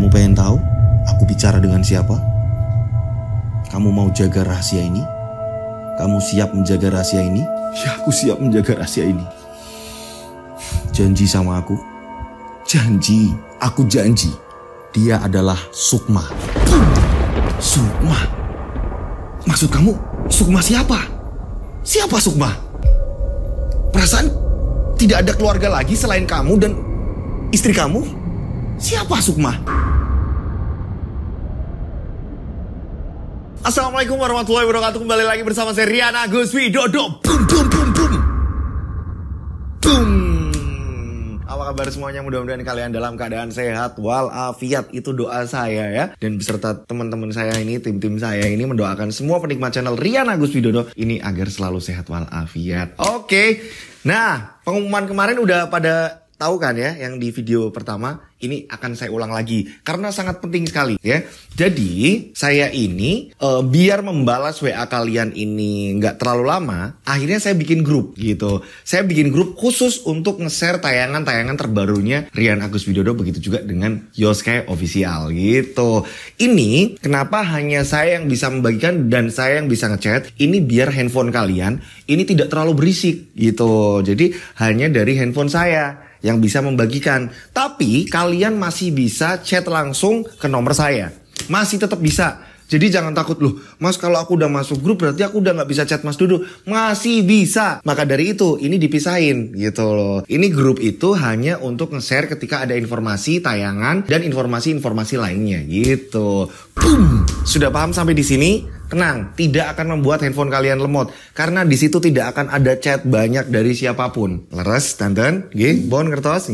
Kamu pengen tahu aku bicara dengan siapa? Kamu mau jaga rahasia ini? Kamu siap menjaga rahasia ini? Ya, aku siap menjaga rahasia ini. Janji sama aku. Janji, aku janji. Dia adalah Sukma. Sukma? Maksud kamu Sukma siapa? Siapa Sukma? Perasaan tidak ada keluarga lagi selain kamu dan istri kamu? Siapa Sukma? Assalamualaikum warahmatullahi wabarakatuh Kembali lagi bersama saya Rian Agus Widodo Boom boom boom boom Boom apa kabar semuanya? Mudah-mudahan kalian dalam keadaan sehat walafiat itu doa saya ya. Dan beserta teman-teman saya ini, tim-tim saya ini mendoakan semua penikmat channel Rian Agus Widodo ini agar selalu sehat walafiat. Oke. Okay. Nah, pengumuman kemarin udah pada tahu kan ya yang di video pertama ini akan saya ulang lagi karena sangat penting sekali ya. Jadi saya ini e, biar membalas WA kalian ini nggak terlalu lama, akhirnya saya bikin grup gitu. Saya bikin grup khusus untuk nge-share tayangan-tayangan terbarunya Rian Agus Widodo begitu juga dengan Yoske Official gitu. Ini kenapa hanya saya yang bisa membagikan dan saya yang bisa ngechat? Ini biar handphone kalian ini tidak terlalu berisik gitu. Jadi hanya dari handphone saya yang bisa membagikan. Tapi kalian masih bisa chat langsung ke nomor saya. Masih tetap bisa jadi jangan takut loh, Mas kalau aku udah masuk grup berarti aku udah nggak bisa chat Mas duduk. Masih bisa. Maka dari itu ini dipisahin gitu loh. Ini grup itu hanya untuk nge-share ketika ada informasi, tayangan dan informasi-informasi lainnya gitu. Boom. Sudah paham sampai di sini? Tenang, tidak akan membuat handphone kalian lemot karena di situ tidak akan ada chat banyak dari siapapun. Leres, tanten, Oke, bon kertas,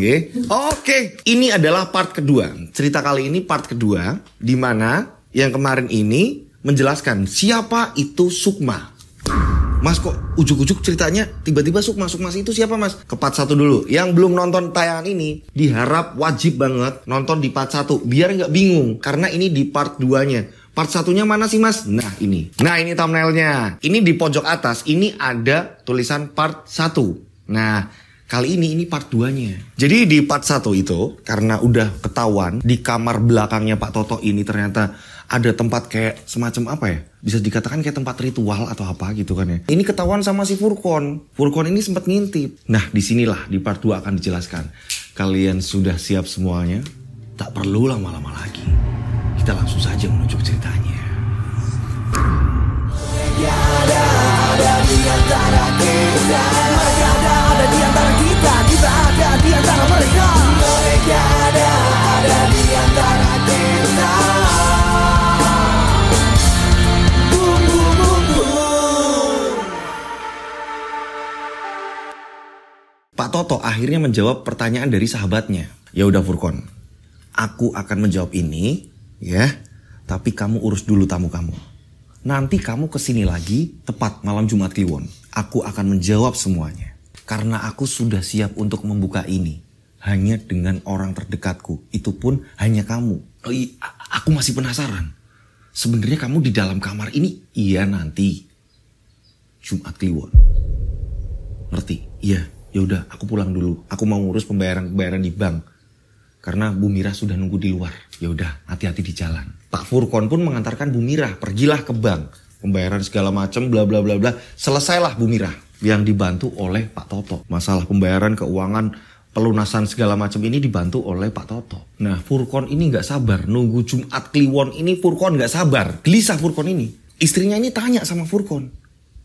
Oke, ini adalah part kedua. Cerita kali ini part kedua, di mana yang kemarin ini menjelaskan siapa itu Sukma. Mas kok ujuk-ujuk ceritanya tiba-tiba Sukma Sukma itu siapa mas? Ke part 1 dulu. Yang belum nonton tayangan ini diharap wajib banget nonton di part satu biar nggak bingung karena ini di part 2-nya. Part satunya mana sih mas? Nah ini. Nah ini thumbnailnya. Ini di pojok atas ini ada tulisan part 1. Nah Kali ini ini part 2-nya. Jadi di part 1 itu karena udah ketahuan di kamar belakangnya Pak Toto ini ternyata ada tempat kayak semacam apa ya? Bisa dikatakan kayak tempat ritual atau apa gitu kan ya. Ini ketahuan sama si Furkon. Furkon ini sempat ngintip. Nah, disinilah di part 2 akan dijelaskan. Kalian sudah siap semuanya? Tak perlu lama-lama lagi. Kita langsung saja menuju ceritanya. ada di antara kita Kita ada di antara mereka Pak Toto akhirnya menjawab pertanyaan dari sahabatnya. Ya udah Furkon, aku akan menjawab ini, ya. Tapi kamu urus dulu tamu kamu. Nanti kamu kesini lagi tepat malam Jumat Kliwon. Aku akan menjawab semuanya. Karena aku sudah siap untuk membuka ini. Hanya dengan orang terdekatku. Itu pun hanya kamu. Oh, iya, aku masih penasaran. Sebenarnya kamu di dalam kamar ini? Iya nanti. Jumat Kliwon. Ngerti? Iya ya udah aku pulang dulu aku mau ngurus pembayaran pembayaran di bank karena Bu Mira sudah nunggu di luar ya udah hati-hati di jalan Pak Furkon pun mengantarkan Bu Mira pergilah ke bank pembayaran segala macam bla bla bla bla selesailah Bu Mira yang dibantu oleh Pak Toto masalah pembayaran keuangan pelunasan segala macam ini dibantu oleh Pak Toto. Nah Furkon ini nggak sabar nunggu Jumat Kliwon ini Furkon nggak sabar gelisah Furkon ini. Istrinya ini tanya sama Furkon,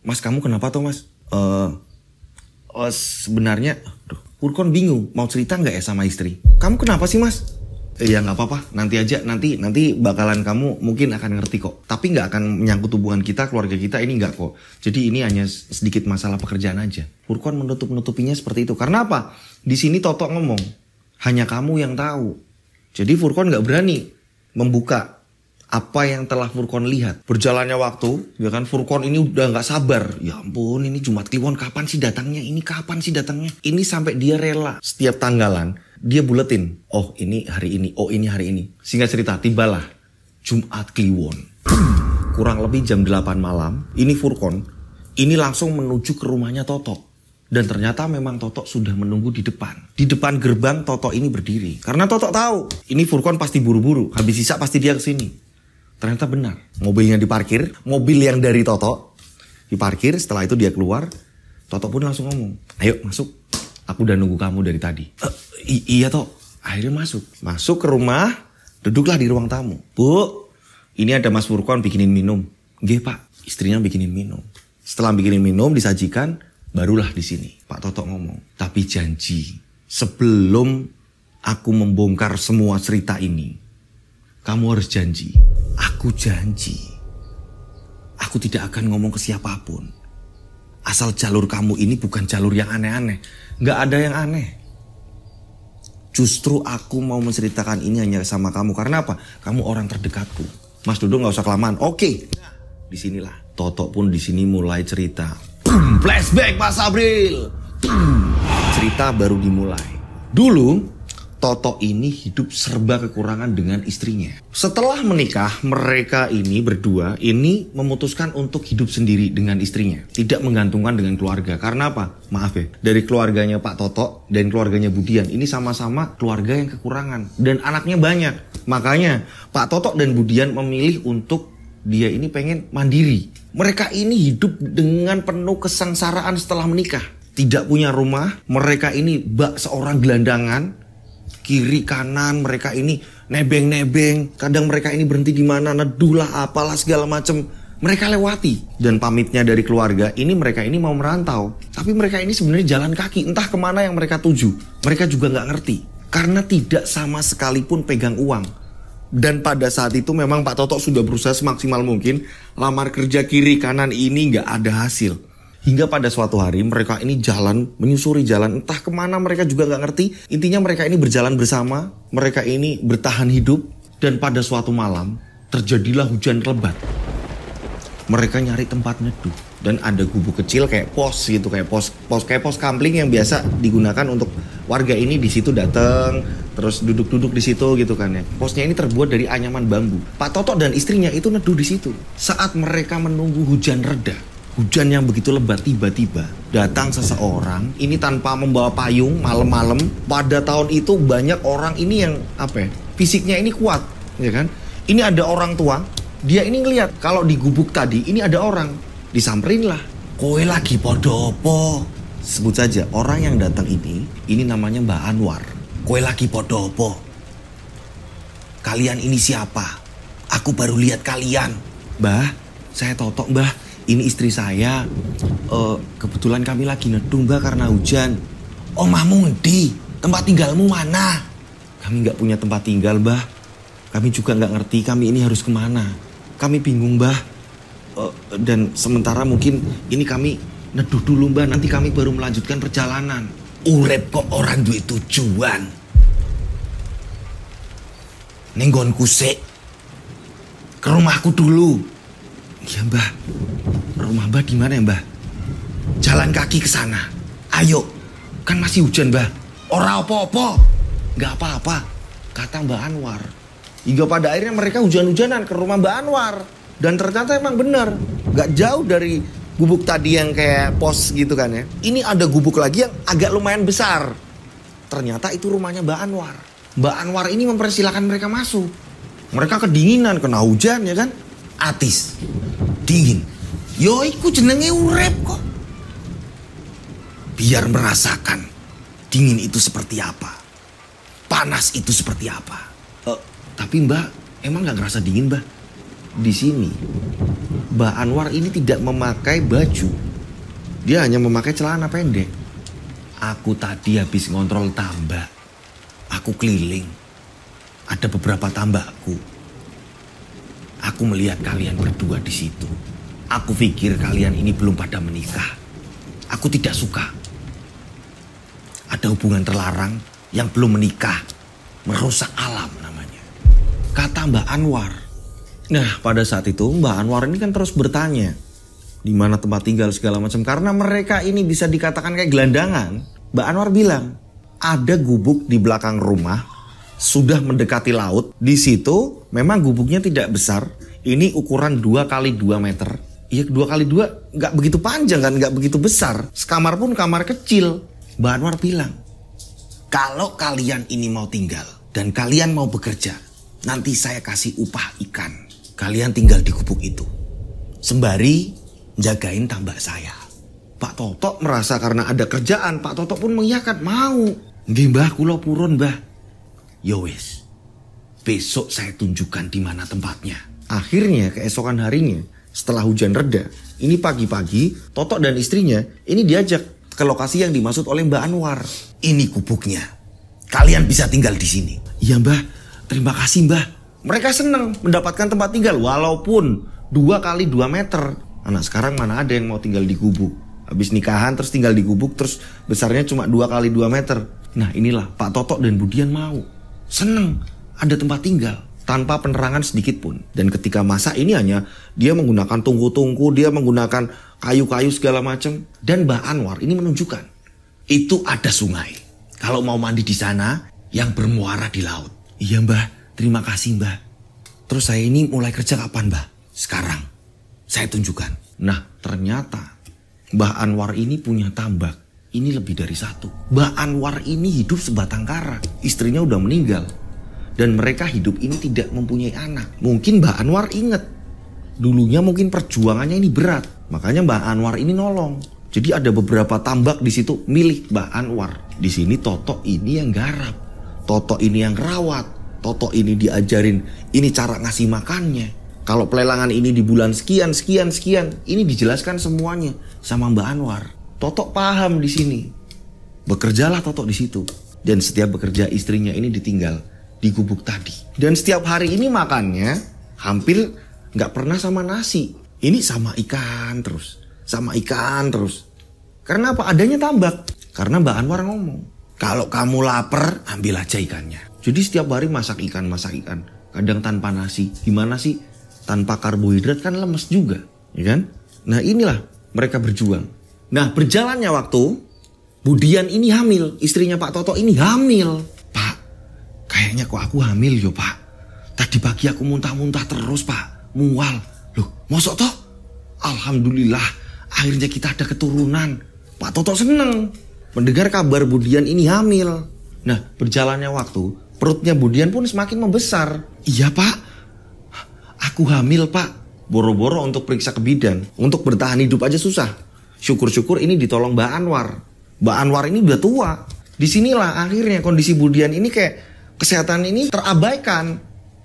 Mas kamu kenapa toh Mas? Uh, Oh, sebenarnya aduh, Purkon bingung mau cerita nggak ya sama istri. Kamu kenapa sih mas? Eh, ya nggak apa-apa, nanti aja, nanti nanti bakalan kamu mungkin akan ngerti kok. Tapi nggak akan menyangkut hubungan kita, keluarga kita ini nggak kok. Jadi ini hanya sedikit masalah pekerjaan aja. Purkon menutup nutupinya seperti itu. Karena apa? Di sini Toto ngomong, hanya kamu yang tahu. Jadi Furkon nggak berani membuka apa yang telah Furkon lihat. Berjalannya waktu, ya kan Furkon ini udah nggak sabar. Ya ampun, ini Jumat Kliwon kapan sih datangnya? Ini kapan sih datangnya? Ini sampai dia rela setiap tanggalan dia buletin. Oh ini hari ini, oh ini hari ini. Singkat cerita, tibalah Jumat Kliwon. Kurang lebih jam 8 malam, ini Furkon, ini langsung menuju ke rumahnya Toto. dan ternyata memang Toto sudah menunggu di depan. Di depan gerbang Toto ini berdiri. Karena Toto tahu, ini Furkon pasti buru-buru, habis sisa pasti dia kesini. Ternyata benar. Mobilnya diparkir, mobil yang dari Toto diparkir, setelah itu dia keluar, Toto pun langsung ngomong, ayo masuk, aku udah nunggu kamu dari tadi. Eh, iya toh akhirnya masuk. Masuk ke rumah, duduklah di ruang tamu. Bu, ini ada Mas Furkon bikinin minum. Gih Pak, istrinya bikinin minum. Setelah bikinin minum, disajikan, barulah di sini. Pak Toto ngomong, tapi janji, sebelum aku membongkar semua cerita ini, kamu harus janji. Aku janji. Aku tidak akan ngomong ke siapapun. Asal jalur kamu ini bukan jalur yang aneh-aneh. Gak ada yang aneh. Justru aku mau menceritakan ini hanya sama kamu. Karena apa? Kamu orang terdekatku. Mas Dodo gak usah kelamaan. Oke. Disinilah. Toto pun di sini mulai cerita. Boom, flashback Mas Abril. Boom. Cerita baru dimulai. Dulu Toto ini hidup serba kekurangan dengan istrinya. Setelah menikah, mereka ini berdua ini memutuskan untuk hidup sendiri dengan istrinya, tidak menggantungkan dengan keluarga. Karena apa? Maaf ya, dari keluarganya Pak Toto dan keluarganya Budian ini sama-sama keluarga yang kekurangan dan anaknya banyak. Makanya Pak Toto dan Budian memilih untuk dia ini pengen mandiri. Mereka ini hidup dengan penuh kesengsaraan setelah menikah. Tidak punya rumah, mereka ini bak seorang gelandangan kiri kanan mereka ini nebeng-nebeng kadang mereka ini berhenti di mana nedulah apalah segala macem mereka lewati dan pamitnya dari keluarga ini mereka ini mau merantau tapi mereka ini sebenarnya jalan kaki entah kemana yang mereka tuju mereka juga nggak ngerti karena tidak sama sekalipun pegang uang dan pada saat itu memang Pak Toto sudah berusaha semaksimal mungkin lamar kerja kiri kanan ini nggak ada hasil Hingga pada suatu hari mereka ini jalan, menyusuri jalan, entah kemana mereka juga nggak ngerti. Intinya mereka ini berjalan bersama, mereka ini bertahan hidup, dan pada suatu malam terjadilah hujan lebat. Mereka nyari tempat neduh dan ada gubuk kecil kayak pos gitu kayak pos pos kayak pos kampling yang biasa digunakan untuk warga ini di situ datang terus duduk-duduk di situ gitu kan ya. Posnya ini terbuat dari anyaman bambu. Pak Toto dan istrinya itu neduh di situ. Saat mereka menunggu hujan reda, hujan yang begitu lebat tiba-tiba datang seseorang ini tanpa membawa payung malam-malam pada tahun itu banyak orang ini yang apa ya fisiknya ini kuat ya kan ini ada orang tua dia ini ngelihat kalau di gubuk tadi ini ada orang disamperin lah kowe lagi podopo sebut saja orang yang datang ini ini namanya Mbak Anwar kowe lagi podopo kalian ini siapa aku baru lihat kalian Mbah saya totok Mbah ini istri saya uh, kebetulan kami lagi nedung karena hujan omamu di tempat tinggalmu mana kami nggak punya tempat tinggal mbak. kami juga nggak ngerti kami ini harus kemana kami bingung mbak. uh, eh, dan sementara mungkin ini kami neduh dulu mbah nanti kami baru melanjutkan perjalanan urep kok orang duit tujuan nenggonku sik ke rumahku dulu Iya mbah, rumah mbah di mana ya mbah? Jalan kaki ke sana. Ayo, kan masih hujan mbah. Ora apa-apa. nggak apa-apa. Kata mbah Anwar. Hingga pada akhirnya mereka hujan-hujanan ke rumah mbah Anwar. Dan ternyata emang bener, nggak jauh dari gubuk tadi yang kayak pos gitu kan ya. Ini ada gubuk lagi yang agak lumayan besar. Ternyata itu rumahnya mbah Anwar. Mbak Anwar ini mempersilahkan mereka masuk. Mereka kedinginan, kena hujan ya kan atis, dingin. Yo iku jenenge urep kok. Biar merasakan dingin itu seperti apa. Panas itu seperti apa. Uh, tapi mbak, emang nggak ngerasa dingin mbak? Di sini, Mbak Anwar ini tidak memakai baju. Dia hanya memakai celana pendek. Aku tadi habis ngontrol tambak. Aku keliling. Ada beberapa tambakku Aku melihat kalian berdua di situ. Aku pikir kalian ini belum pada menikah. Aku tidak suka. Ada hubungan terlarang yang belum menikah. Merusak alam namanya. Kata Mbak Anwar. Nah pada saat itu Mbak Anwar ini kan terus bertanya. Di mana tempat tinggal segala macam. Karena mereka ini bisa dikatakan kayak gelandangan. Mbak Anwar bilang. Ada gubuk di belakang rumah sudah mendekati laut. Di situ memang gubuknya tidak besar. Ini ukuran 2 kali 2 meter. Ya 2 kali 2 nggak begitu panjang kan, nggak begitu besar. Sekamar pun kamar kecil. Mbak Anwar bilang, kalau kalian ini mau tinggal dan kalian mau bekerja, nanti saya kasih upah ikan. Kalian tinggal di gubuk itu. Sembari jagain tambak saya. Pak Toto merasa karena ada kerjaan, Pak Toto pun mengiyakan mau. gimbah Mbah, kula purun Mbah. Yowes, ya besok saya tunjukkan di mana tempatnya. Akhirnya keesokan harinya, setelah hujan reda, ini pagi-pagi Totok dan istrinya ini diajak ke lokasi yang dimaksud oleh Mbak Anwar. Ini kubuknya. Kalian bisa tinggal di sini. Iya Mbah, terima kasih Mbah. Mereka senang mendapatkan tempat tinggal walaupun dua kali dua meter. Anak sekarang mana ada yang mau tinggal di kubuk? Habis nikahan terus tinggal di kubuk, terus besarnya cuma dua kali dua meter. Nah inilah Pak Totok dan Budian mau seneng ada tempat tinggal tanpa penerangan sedikit pun. Dan ketika masa ini hanya dia menggunakan tungku-tungku, dia menggunakan kayu-kayu segala macam. Dan Mbak Anwar ini menunjukkan itu ada sungai. Kalau mau mandi di sana yang bermuara di laut. Iya Mbah, terima kasih Mbah. Terus saya ini mulai kerja kapan Mbah? Sekarang. Saya tunjukkan. Nah, ternyata Mbah Anwar ini punya tambak ini lebih dari satu. Mbak Anwar ini hidup sebatang kara. Istrinya udah meninggal. Dan mereka hidup ini tidak mempunyai anak. Mungkin Mbak Anwar inget. Dulunya mungkin perjuangannya ini berat. Makanya Mbak Anwar ini nolong. Jadi ada beberapa tambak di situ milik Mbak Anwar. Di sini Toto ini yang garap. Toto ini yang rawat. Toto ini diajarin ini cara ngasih makannya. Kalau pelelangan ini di bulan sekian, sekian, sekian. Ini dijelaskan semuanya sama Mbak Anwar. Toto paham di sini. Bekerjalah Toto di situ. Dan setiap bekerja istrinya ini ditinggal di gubuk tadi. Dan setiap hari ini makannya hampir nggak pernah sama nasi. Ini sama ikan terus, sama ikan terus. Karena apa? Adanya tambak. Karena Mbak Anwar ngomong, kalau kamu lapar, ambil aja ikannya. Jadi setiap hari masak ikan, masak ikan. Kadang tanpa nasi. Gimana sih? Tanpa karbohidrat kan lemes juga, ya kan? Nah inilah mereka berjuang Nah, berjalannya waktu, Budian ini hamil, istrinya Pak Toto ini hamil. Pak, kayaknya kok aku hamil yo, Pak. Tadi pagi aku muntah-muntah terus, Pak. Mual. Loh, mosok toh? Alhamdulillah, akhirnya kita ada keturunan. Pak Toto seneng mendengar kabar Budian ini hamil. Nah, berjalannya waktu, perutnya Budian pun semakin membesar. Iya, Pak. Aku hamil, Pak. Boro-boro untuk periksa ke bidan. Untuk bertahan hidup aja susah. Syukur-syukur ini ditolong Mbak Anwar. Mbak Anwar ini udah tua. Disinilah akhirnya kondisi Budian ini kayak kesehatan ini terabaikan.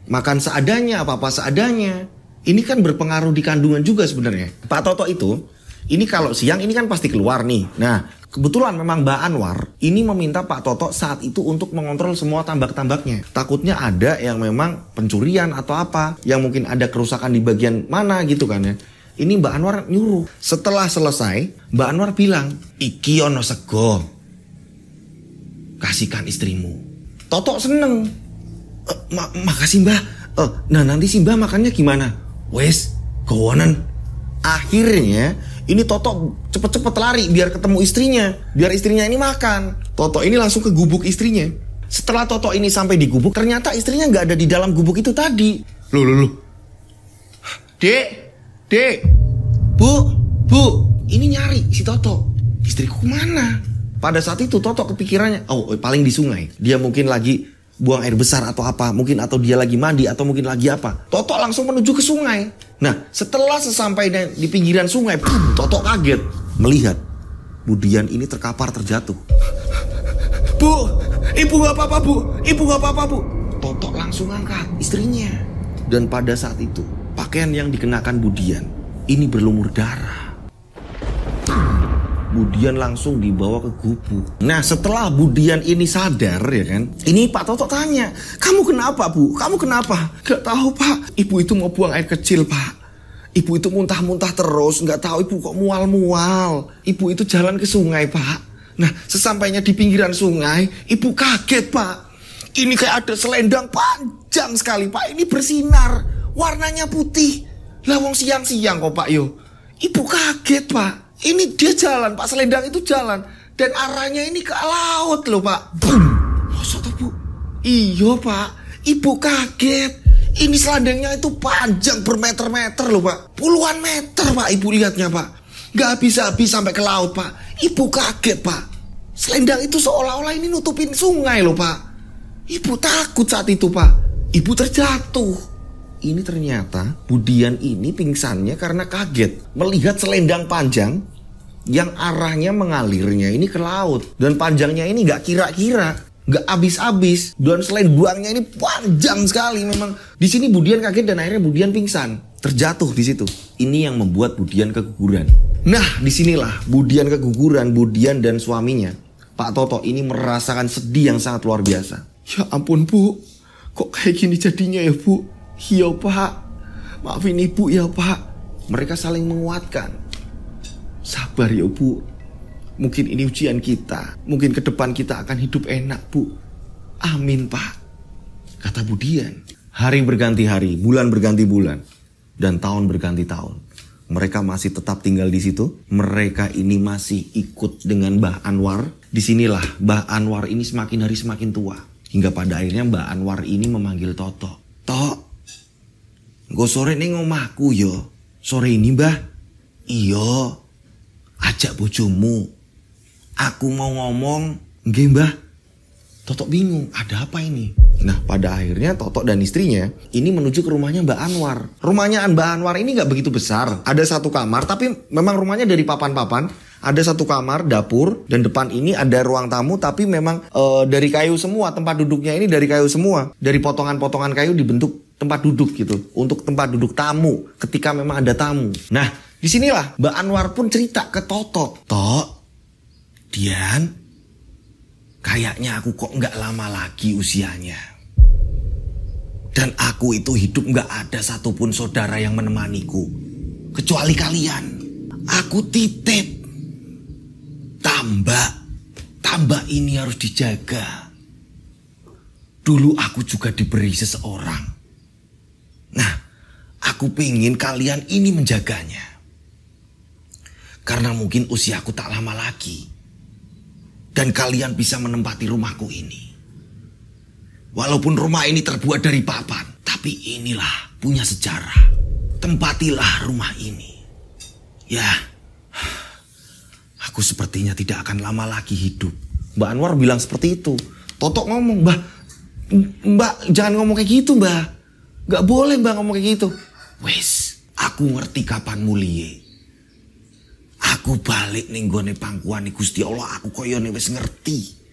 Makan seadanya, apa-apa seadanya. Ini kan berpengaruh di kandungan juga sebenarnya. Pak Toto itu, ini kalau siang ini kan pasti keluar nih. Nah, kebetulan memang Mbak Anwar ini meminta Pak Toto saat itu untuk mengontrol semua tambak-tambaknya. Takutnya ada yang memang pencurian atau apa, yang mungkin ada kerusakan di bagian mana gitu kan ya. Ini Mbak Anwar nyuruh. Setelah selesai, Mbak Anwar bilang, Iki ono sego. Kasihkan istrimu. Toto seneng. E, ma makasih Mbak. E, nah nanti si Mbak makannya gimana? Wes, gowonan. Akhirnya ini Toto cepet-cepet lari biar ketemu istrinya. Biar istrinya ini makan. Toto ini langsung ke gubuk istrinya. Setelah Toto ini sampai di gubuk, ternyata istrinya nggak ada di dalam gubuk itu tadi. Loh, loh, loh. Dek, Dek, bu, bu, ini nyari si Toto. Istriku mana Pada saat itu Toto kepikirannya, oh, oh paling di sungai. Dia mungkin lagi buang air besar atau apa, mungkin atau dia lagi mandi atau mungkin lagi apa. Toto langsung menuju ke sungai. Nah, setelah sesampai di pinggiran sungai, boom, Toto kaget melihat Budian ini terkapar terjatuh. Bu, ibu gak apa-apa bu, ibu gak apa-apa bu. Toto langsung angkat istrinya. Dan pada saat itu Pakaian yang dikenakan Budian ini berlumur darah. Budian langsung dibawa ke gubu. Nah setelah Budian ini sadar ya kan, ini Pak Toto tanya, kamu kenapa Bu? Kamu kenapa? Gak tahu Pak, ibu itu mau buang air kecil Pak. Ibu itu muntah-muntah terus, nggak tahu ibu kok mual-mual. Ibu itu jalan ke sungai Pak. Nah sesampainya di pinggiran sungai, ibu kaget Pak. Ini kayak ada selendang panjang sekali Pak, ini bersinar warnanya putih. Lawang siang-siang kok Pak yo. Ibu kaget Pak. Ini dia jalan Pak Selendang itu jalan dan arahnya ini ke laut loh Pak. Bum. Masa tuh Bu? Iyo Pak. Ibu kaget. Ini selendangnya itu panjang bermeter-meter loh Pak. Puluhan meter Pak Ibu lihatnya Pak. Gak bisa habis sampai ke laut Pak. Ibu kaget Pak. Selendang itu seolah-olah ini nutupin sungai loh Pak. Ibu takut saat itu Pak. Ibu terjatuh ini ternyata Budian ini pingsannya karena kaget melihat selendang panjang yang arahnya mengalirnya ini ke laut dan panjangnya ini nggak kira-kira nggak abis-abis dan selain buangnya ini panjang sekali memang di sini Budian kaget dan akhirnya Budian pingsan terjatuh di situ ini yang membuat Budian keguguran nah disinilah Budian keguguran Budian dan suaminya Pak Toto ini merasakan sedih yang sangat luar biasa ya ampun bu kok kayak gini jadinya ya bu Iya pak Maafin ibu ya pak Mereka saling menguatkan Sabar ya bu Mungkin ini ujian kita Mungkin ke depan kita akan hidup enak bu Amin pak Kata Budian Hari berganti hari, bulan berganti bulan Dan tahun berganti tahun mereka masih tetap tinggal di situ. Mereka ini masih ikut dengan Mbah Anwar. Disinilah Mbah Anwar ini semakin hari semakin tua. Hingga pada akhirnya Mbah Anwar ini memanggil Toto. Tok, Engko sore ning omahku yo. Ya. Sore ini, Mbah. Iya. Ajak bojomu. Aku mau ngomong, nggih, Mbah. Totok bingung, ada apa ini? Nah, pada akhirnya Totok dan istrinya ini menuju ke rumahnya Mbak Anwar. Rumahnya Mbak Anwar ini nggak begitu besar. Ada satu kamar, tapi memang rumahnya dari papan-papan. Ada satu kamar, dapur, dan depan ini ada ruang tamu, tapi memang e, dari kayu semua. Tempat duduknya ini dari kayu semua. Dari potongan-potongan kayu dibentuk tempat duduk gitu, untuk tempat duduk tamu ketika memang ada tamu. Nah, disinilah Mbak Anwar pun cerita ke Toto. Tok, Dian, kayaknya aku kok nggak lama lagi usianya. Dan aku itu hidup nggak ada satupun saudara yang menemaniku. Kecuali kalian. Aku titip. tambah tambah ini harus dijaga. Dulu aku juga diberi seseorang Nah, aku pingin kalian ini menjaganya. Karena mungkin usiaku tak lama lagi. Dan kalian bisa menempati rumahku ini. Walaupun rumah ini terbuat dari papan. Tapi inilah punya sejarah. Tempatilah rumah ini. Ya, aku sepertinya tidak akan lama lagi hidup. Mbak Anwar bilang seperti itu. Totok ngomong, Mbak, Mbak jangan ngomong kayak gitu, Mbak. Gak boleh mbak ngomong kayak gitu. Wes, aku ngerti kapan mulia. Aku balik nih gue nih pangkuan nih Gusti Allah. Aku koyo nih wes ngerti.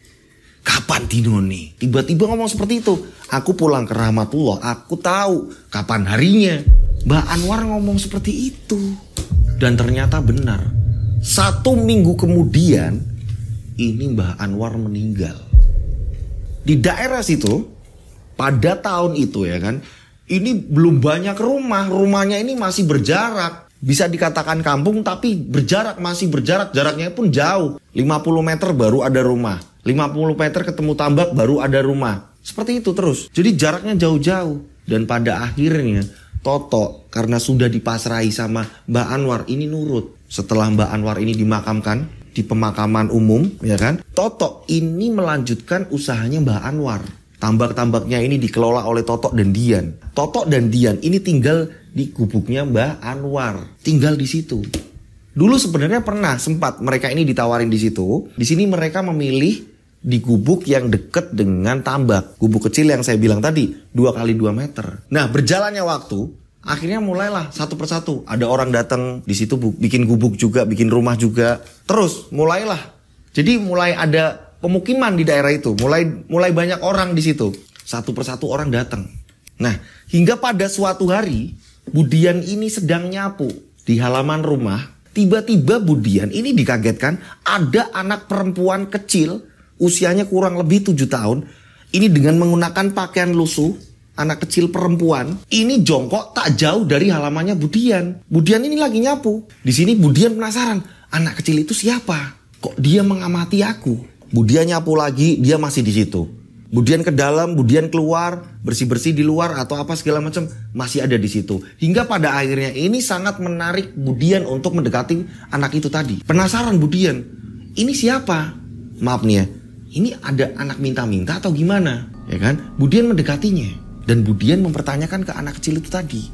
Kapan dino nih? Tiba-tiba ngomong seperti itu. Aku pulang ke rahmatullah. Aku tahu kapan harinya. Mbak Anwar ngomong seperti itu. Dan ternyata benar. Satu minggu kemudian, ini Mbak Anwar meninggal. Di daerah situ, pada tahun itu ya kan, ini belum banyak rumah, rumahnya ini masih berjarak. Bisa dikatakan kampung tapi berjarak, masih berjarak, jaraknya pun jauh. 50 meter baru ada rumah, 50 meter ketemu tambak baru ada rumah. Seperti itu terus. Jadi jaraknya jauh-jauh. Dan pada akhirnya Toto karena sudah dipasrai sama Mbak Anwar ini nurut. Setelah Mbak Anwar ini dimakamkan di pemakaman umum, ya kan? Toto ini melanjutkan usahanya Mbak Anwar tambak-tambaknya ini dikelola oleh Totok dan Dian. Totok dan Dian ini tinggal di gubuknya Mbah Anwar, tinggal di situ. Dulu sebenarnya pernah sempat mereka ini ditawarin di situ. Di sini mereka memilih di gubuk yang deket dengan tambak. Gubuk kecil yang saya bilang tadi, dua kali dua meter. Nah, berjalannya waktu, akhirnya mulailah satu persatu. Ada orang datang di situ bikin gubuk juga, bikin rumah juga. Terus mulailah. Jadi mulai ada pemukiman di daerah itu, mulai mulai banyak orang di situ. Satu persatu orang datang. Nah, hingga pada suatu hari Budian ini sedang nyapu di halaman rumah. Tiba-tiba Budian ini dikagetkan ada anak perempuan kecil usianya kurang lebih tujuh tahun. Ini dengan menggunakan pakaian lusuh, anak kecil perempuan, ini jongkok tak jauh dari halamannya Budian. Budian ini lagi nyapu. Di sini Budian penasaran, anak kecil itu siapa? Kok dia mengamati aku? Budian nyapu lagi, dia masih di situ. Budian ke dalam, Budian keluar, bersih-bersih di luar atau apa segala macam masih ada di situ. Hingga pada akhirnya ini sangat menarik Budian untuk mendekati anak itu tadi. Penasaran Budian, ini siapa? Maaf nih ya, ini ada anak minta-minta atau gimana? Ya kan? Budian mendekatinya dan Budian mempertanyakan ke anak kecil itu tadi.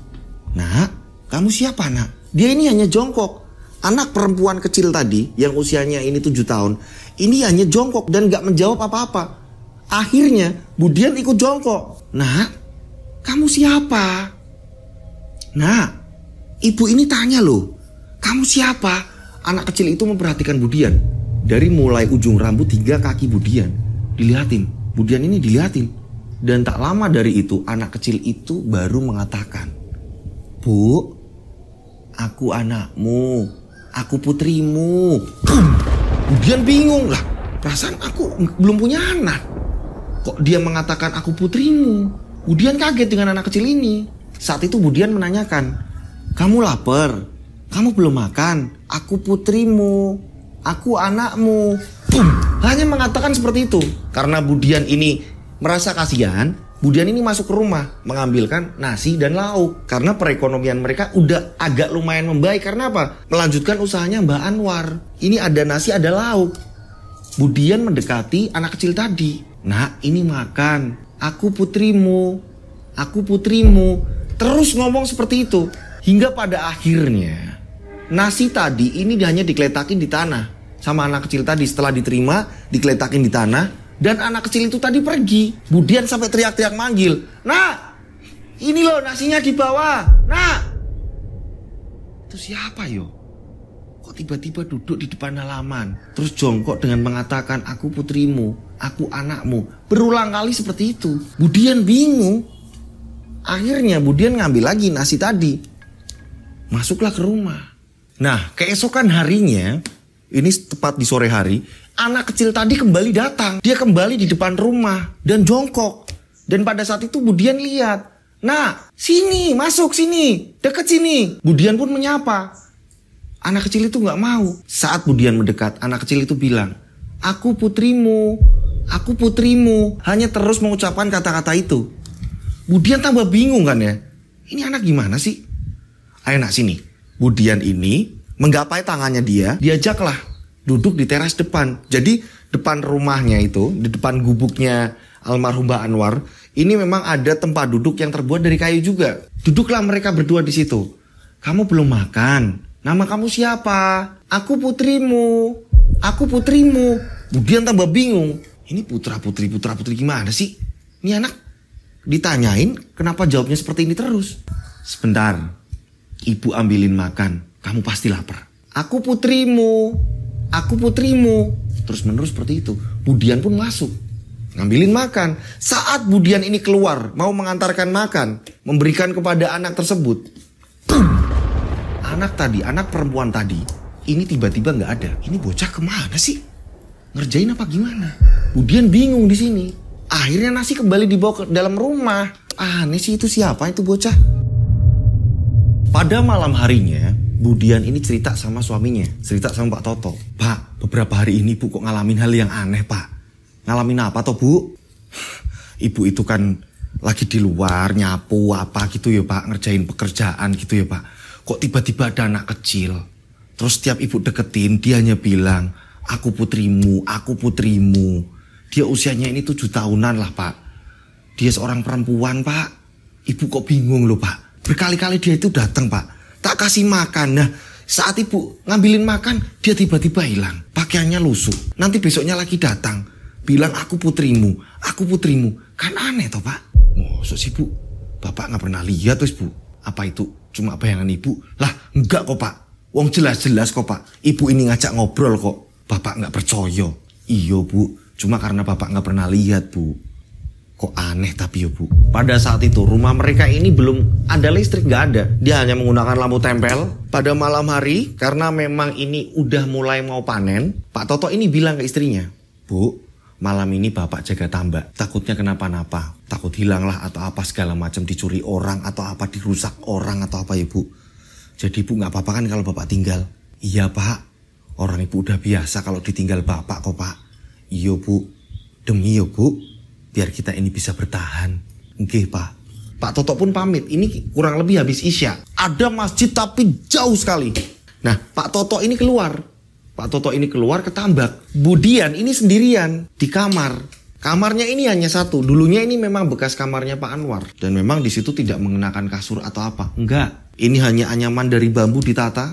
Nak, kamu siapa nak? Dia ini hanya jongkok, anak perempuan kecil tadi yang usianya ini 7 tahun, ini hanya jongkok dan gak menjawab apa-apa. Akhirnya Budian ikut jongkok. Nah, kamu siapa? Nah, ibu ini tanya loh, kamu siapa? Anak kecil itu memperhatikan Budian. Dari mulai ujung rambut hingga kaki Budian. Dilihatin, Budian ini dilihatin. Dan tak lama dari itu, anak kecil itu baru mengatakan, Bu, aku anakmu aku putrimu. Kemudian bingung lah, perasaan aku belum punya anak. Kok dia mengatakan aku putrimu? Kemudian kaget dengan anak kecil ini. Saat itu Budian menanyakan, kamu lapar? Kamu belum makan? Aku putrimu. Aku anakmu. Hanya mengatakan seperti itu. Karena Budian ini merasa kasihan, Budian ini masuk ke rumah mengambilkan nasi dan lauk karena perekonomian mereka udah agak lumayan membaik karena apa? Melanjutkan usahanya Mbak Anwar. Ini ada nasi ada lauk. Budian mendekati anak kecil tadi. Nah ini makan. Aku putrimu. Aku putrimu. Terus ngomong seperti itu. Hingga pada akhirnya nasi tadi ini hanya dikeletakin di tanah sama anak kecil tadi setelah diterima dikeletakin di tanah dan anak kecil itu tadi pergi. Budian sampai teriak-teriak manggil. Nah, ini loh nasinya di bawah. Nah. Itu siapa yo? Kok tiba-tiba duduk di depan halaman. Terus jongkok dengan mengatakan, aku putrimu, aku anakmu. Berulang kali seperti itu. Budian bingung. Akhirnya Budian ngambil lagi nasi tadi. Masuklah ke rumah. Nah, keesokan harinya, ini tepat di sore hari, anak kecil tadi kembali datang. Dia kembali di depan rumah dan jongkok. Dan pada saat itu Budian lihat. Nah, sini, masuk sini, deket sini. Budian pun menyapa. Anak kecil itu nggak mau. Saat Budian mendekat, anak kecil itu bilang, Aku putrimu, aku putrimu. Hanya terus mengucapkan kata-kata itu. Budian tambah bingung kan ya. Ini anak gimana sih? Ayo nak sini. Budian ini menggapai tangannya dia, diajaklah duduk di teras depan. Jadi depan rumahnya itu, di depan gubuknya almarhum Mbak Anwar, ini memang ada tempat duduk yang terbuat dari kayu juga. Duduklah mereka berdua di situ. Kamu belum makan. Nama kamu siapa? Aku putrimu. Aku putrimu. Budian tambah bingung. Ini putra putri putra putri gimana sih? Ini anak ditanyain kenapa jawabnya seperti ini terus. Sebentar. Ibu ambilin makan. Kamu pasti lapar. Aku putrimu aku putrimu. Terus menerus seperti itu. Budian pun masuk. Ngambilin makan. Saat Budian ini keluar, mau mengantarkan makan, memberikan kepada anak tersebut. Tum! Anak tadi, anak perempuan tadi, ini tiba-tiba nggak ada. Ini bocah kemana sih? Ngerjain apa gimana? Budian bingung di sini. Akhirnya nasi kembali dibawa ke dalam rumah. Aneh sih itu siapa itu bocah? Pada malam harinya, Budian ini cerita sama suaminya, cerita sama Pak Toto. Pak, beberapa hari ini Bu kok ngalamin hal yang aneh, Pak. Ngalamin apa toh, Bu? Ibu itu kan lagi di luar, nyapu apa gitu ya, Pak, ngerjain pekerjaan gitu ya, Pak. Kok tiba-tiba ada anak kecil. Terus setiap ibu deketin, dia hanya bilang, "Aku putrimu, aku putrimu." Dia usianya ini tujuh tahunan lah, Pak. Dia seorang perempuan, Pak. Ibu kok bingung loh, Pak. Berkali-kali dia itu datang, Pak tak kasih makan. Nah, saat ibu ngambilin makan, dia tiba-tiba hilang. Pakaiannya lusuh. Nanti besoknya lagi datang. Bilang aku putrimu, aku putrimu. Kan aneh toh pak. Maksud sih bu, bapak nggak pernah lihat terus bu. Apa itu? Cuma bayangan ibu? Lah enggak kok pak. Wong jelas-jelas kok pak. Ibu ini ngajak ngobrol kok. Bapak nggak percaya. Iyo bu, cuma karena bapak nggak pernah lihat bu. Kok aneh tapi ya bu. Pada saat itu rumah mereka ini belum ada listrik, gak ada. Dia hanya menggunakan lampu tempel. Pada malam hari, karena memang ini udah mulai mau panen, Pak Toto ini bilang ke istrinya, Bu, malam ini bapak jaga tambak. Takutnya kenapa-napa. Takut hilanglah atau apa segala macam dicuri orang atau apa dirusak orang atau apa ya bu. Jadi bu nggak apa-apa kan kalau bapak tinggal. Iya pak, orang ibu udah biasa kalau ditinggal bapak kok pak. Iya bu, demi ya bu, biar kita ini bisa bertahan. Oke, Pak. Pak Toto pun pamit. Ini kurang lebih habis Isya. Ada masjid tapi jauh sekali. Nah, Pak Toto ini keluar. Pak Toto ini keluar ke tambak. Budian ini sendirian di kamar. Kamarnya ini hanya satu. Dulunya ini memang bekas kamarnya Pak Anwar dan memang di situ tidak mengenakan kasur atau apa. Enggak. Ini hanya anyaman dari bambu ditata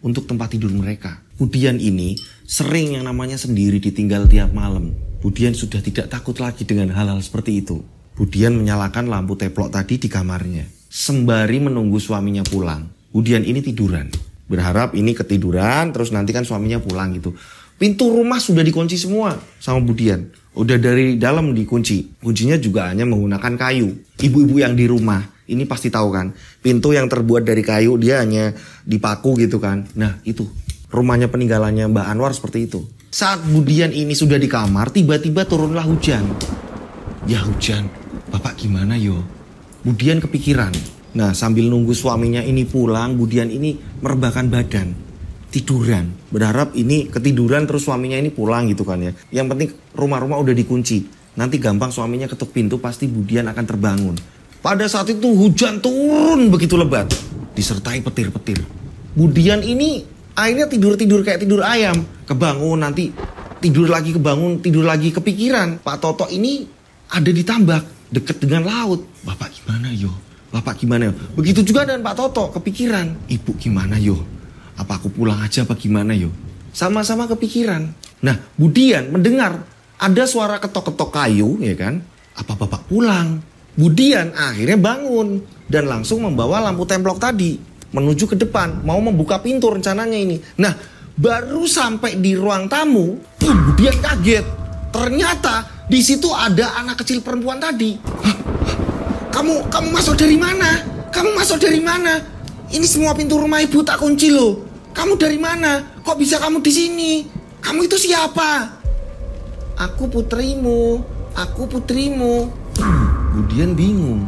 untuk tempat tidur mereka. Budian ini sering yang namanya sendiri ditinggal tiap malam. Budian sudah tidak takut lagi dengan hal-hal seperti itu. Budian menyalakan lampu teplok tadi di kamarnya. Sembari menunggu suaminya pulang. Budian ini tiduran. Berharap ini ketiduran terus nanti kan suaminya pulang gitu. Pintu rumah sudah dikunci semua sama Budian. Udah dari dalam dikunci. Kuncinya juga hanya menggunakan kayu. Ibu-ibu yang di rumah ini pasti tahu kan. Pintu yang terbuat dari kayu dia hanya dipaku gitu kan. Nah itu rumahnya peninggalannya Mbak Anwar seperti itu saat Budian ini sudah di kamar, tiba-tiba turunlah hujan. Ya hujan, Bapak gimana yo? Budian kepikiran. Nah sambil nunggu suaminya ini pulang, Budian ini merebahkan badan. Tiduran. Berharap ini ketiduran terus suaminya ini pulang gitu kan ya. Yang penting rumah-rumah udah dikunci. Nanti gampang suaminya ketuk pintu pasti Budian akan terbangun. Pada saat itu hujan turun begitu lebat. Disertai petir-petir. Budian ini akhirnya tidur tidur kayak tidur ayam kebangun nanti tidur lagi kebangun tidur lagi kepikiran Pak Toto ini ada di tambak deket dengan laut bapak gimana yo bapak gimana yo begitu juga dengan Pak Toto kepikiran ibu gimana yo apa aku pulang aja apa gimana yo sama-sama kepikiran nah Budian mendengar ada suara ketok-ketok kayu ya kan apa bapak pulang Budian akhirnya bangun dan langsung membawa lampu templok tadi menuju ke depan, mau membuka pintu rencananya ini. Nah, baru sampai di ruang tamu, boom, dia kaget. Ternyata di situ ada anak kecil perempuan tadi. kamu kamu masuk dari mana? Kamu masuk dari mana? Ini semua pintu rumah ibu tak kunci loh. Kamu dari mana? Kok bisa kamu di sini? Kamu itu siapa? Aku putrimu. Aku putrimu. Kemudian bingung.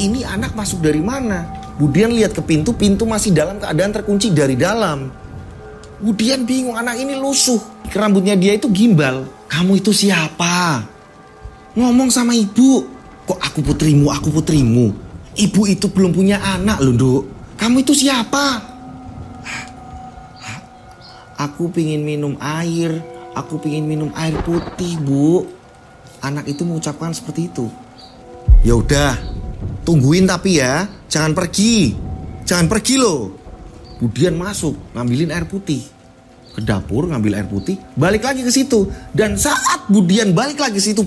Ini anak masuk dari mana? Budian lihat ke pintu, pintu masih dalam keadaan terkunci dari dalam. Budian bingung anak ini lusuh. Rambutnya dia itu gimbal. Kamu itu siapa? Ngomong sama ibu. Kok aku putrimu, aku putrimu. Ibu itu belum punya anak loh, Duk. Kamu itu siapa? Aku pingin minum air. Aku pingin minum air putih, Bu. Anak itu mengucapkan seperti itu. Ya udah, Tungguin tapi ya, jangan pergi. Jangan pergi loh. Budian masuk, ngambilin air putih. Ke dapur ngambil air putih, balik lagi ke situ. Dan saat Budian balik lagi ke situ,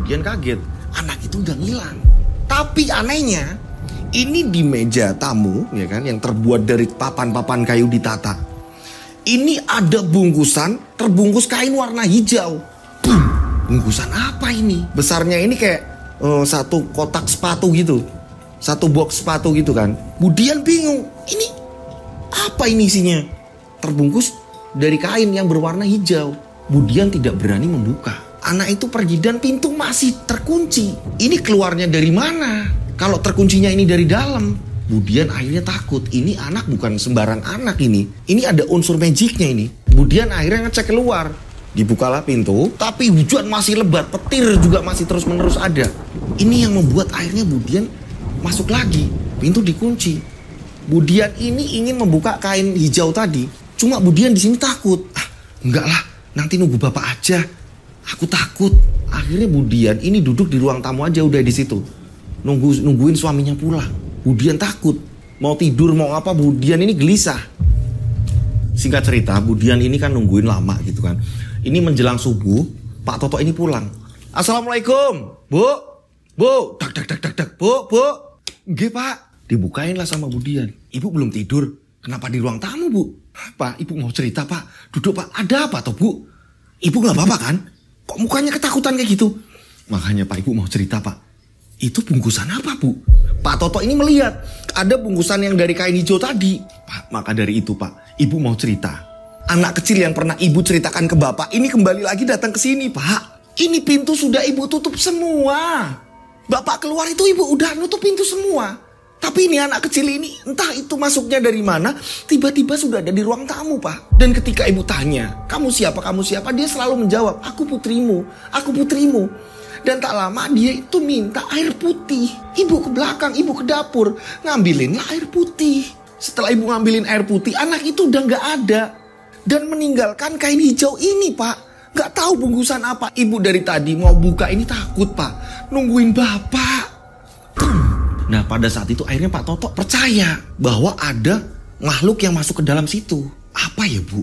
Budian kaget. Anak itu udah ngilang. Tapi anehnya, ini di meja tamu ya kan yang terbuat dari papan-papan kayu ditata. Ini ada bungkusan terbungkus kain warna hijau. bungkusan apa ini? Besarnya ini kayak uh, satu kotak sepatu gitu satu box sepatu gitu kan kemudian bingung ini apa ini isinya terbungkus dari kain yang berwarna hijau kemudian tidak berani membuka anak itu pergi dan pintu masih terkunci ini keluarnya dari mana kalau terkuncinya ini dari dalam Kemudian akhirnya takut, ini anak bukan sembarang anak ini. Ini ada unsur magicnya ini. Kemudian akhirnya ngecek keluar. Dibukalah pintu, tapi hujan masih lebat, petir juga masih terus-menerus ada. Ini yang membuat akhirnya Budian masuk lagi. Pintu dikunci. Budian ini ingin membuka kain hijau tadi, cuma Budian di sini takut. Ah, enggak lah, nanti nunggu bapak aja. Aku takut. Akhirnya Budian ini duduk di ruang tamu aja udah di situ. Nunggu nungguin suaminya pulang. Budian takut. Mau tidur mau apa Budian ini gelisah. Singkat cerita, Budian ini kan nungguin lama gitu kan ini menjelang subuh Pak Toto ini pulang Assalamualaikum Bu Bu dak dak dak dak dak Bu Bu Nggih Pak dibukain lah sama Budian ya. Ibu belum tidur kenapa di ruang tamu Bu Pak Ibu mau cerita Pak duduk Pak ada apa toh Bu Ibu nggak apa-apa kan kok mukanya ketakutan kayak gitu makanya Pak Ibu mau cerita Pak itu bungkusan apa Bu? Pak Toto ini melihat ada bungkusan yang dari kain hijau tadi. Pak, maka dari itu Pak, Ibu mau cerita anak kecil yang pernah ibu ceritakan ke bapak ini kembali lagi datang ke sini, Pak. Ini pintu sudah ibu tutup semua. Bapak keluar itu ibu udah nutup pintu semua. Tapi ini anak kecil ini entah itu masuknya dari mana, tiba-tiba sudah ada di ruang tamu, Pak. Dan ketika ibu tanya, "Kamu siapa? Kamu siapa?" dia selalu menjawab, "Aku putrimu. Aku putrimu." Dan tak lama dia itu minta air putih. Ibu ke belakang, ibu ke dapur, ngambilin air putih. Setelah ibu ngambilin air putih, anak itu udah nggak ada dan meninggalkan kain hijau ini, Pak. Gak tahu bungkusan apa. Ibu dari tadi mau buka ini takut, Pak. Nungguin Bapak. Nah, pada saat itu akhirnya Pak Toto percaya bahwa ada makhluk yang masuk ke dalam situ. Apa ya, Bu?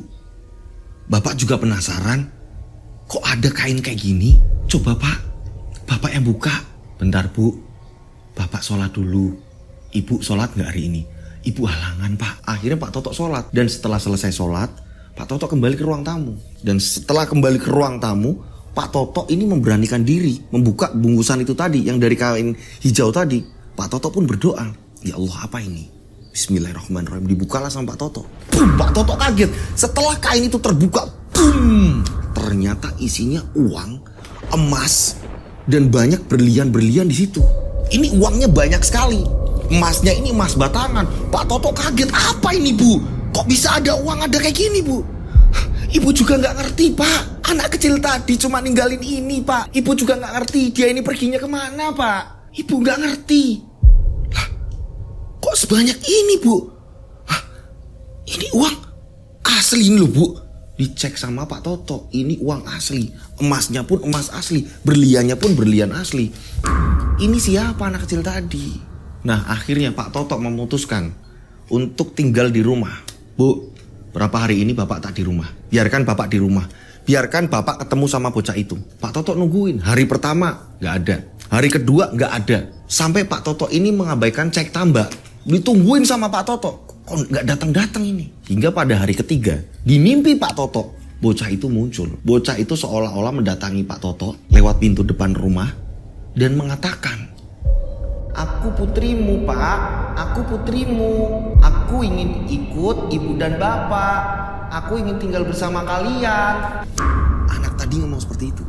Bapak juga penasaran. Kok ada kain kayak gini? Coba, Pak. Bapak yang buka. Bentar, Bu. Bapak sholat dulu. Ibu sholat nggak hari ini? Ibu halangan, Pak. Akhirnya Pak Toto sholat. Dan setelah selesai sholat, Pak Toto kembali ke ruang tamu. Dan setelah kembali ke ruang tamu, Pak Toto ini memberanikan diri membuka bungkusan itu tadi yang dari kain hijau tadi. Pak Toto pun berdoa, ya Allah apa ini? Bismillahirrahmanirrahim dibukalah sama Pak Toto. Bum, Pak Toto kaget. Setelah kain itu terbuka, bum, ternyata isinya uang, emas, dan banyak berlian-berlian di situ. Ini uangnya banyak sekali. Emasnya ini emas batangan. Pak Toto kaget, apa ini bu? Kok bisa ada uang ada kayak gini bu? Ibu juga nggak ngerti pak Anak kecil tadi cuma ninggalin ini pak Ibu juga nggak ngerti dia ini perginya kemana pak Ibu nggak ngerti Lah kok sebanyak ini bu Hah, Ini uang asli ini loh bu Dicek sama Pak Toto Ini uang asli Emasnya pun emas asli Berliannya pun berlian asli Ini siapa anak kecil tadi Nah akhirnya Pak Toto memutuskan Untuk tinggal di rumah Bu, berapa hari ini Bapak tak di rumah? Biarkan Bapak di rumah. Biarkan Bapak ketemu sama bocah itu. Pak Toto nungguin. Hari pertama nggak ada. Hari kedua nggak ada. Sampai Pak Toto ini mengabaikan cek tambah. Ditungguin sama Pak Toto. Kok nggak datang-datang ini? Hingga pada hari ketiga, di mimpi Pak Toto, bocah itu muncul. Bocah itu seolah-olah mendatangi Pak Toto lewat pintu depan rumah dan mengatakan, Aku putrimu, Pak. Aku putrimu. Aku ingin ikut ibu dan bapak. Aku ingin tinggal bersama kalian. Anak tadi ngomong seperti itu.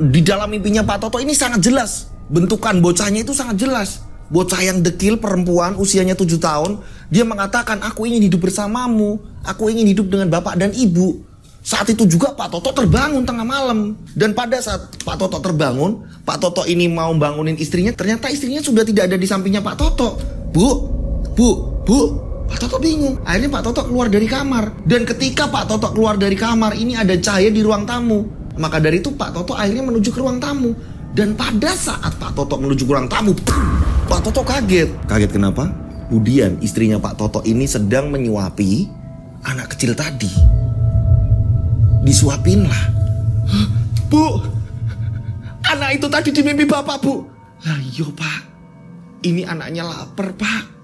Di dalam mimpinya Pak Toto ini sangat jelas. Bentukan bocahnya itu sangat jelas. Bocah yang dekil perempuan usianya 7 tahun, dia mengatakan aku ingin hidup bersamamu, aku ingin hidup dengan bapak dan ibu. Saat itu juga Pak Toto terbangun tengah malam dan pada saat Pak Toto terbangun, Pak Toto ini mau bangunin istrinya, ternyata istrinya sudah tidak ada di sampingnya Pak Toto. Bu, bu, Bu, Pak Toto bingung. Akhirnya Pak Toto keluar dari kamar. Dan ketika Pak Toto keluar dari kamar, ini ada cahaya di ruang tamu. Maka dari itu Pak Toto akhirnya menuju ke ruang tamu. Dan pada saat Pak Toto menuju ke ruang tamu, Pak Toto kaget. Kaget kenapa? Budian, istrinya Pak Toto ini sedang menyuapi anak kecil tadi. Disuapin lah, Bu, anak itu tadi di mimpi Bapak, Bu. Lah iya, Pak. Ini anaknya lapar, Pak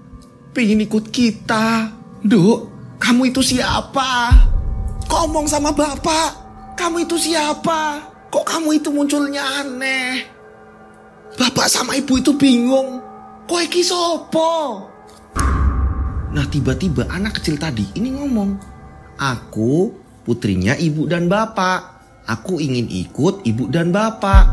pengen ikut kita. Duk, kamu itu siapa? Kok Ngomong sama bapak, kamu itu siapa? Kok kamu itu munculnya aneh? Bapak sama ibu itu bingung. Kok iki sopo? Nah tiba-tiba anak kecil tadi ini ngomong. Aku putrinya ibu dan bapak. Aku ingin ikut ibu dan bapak.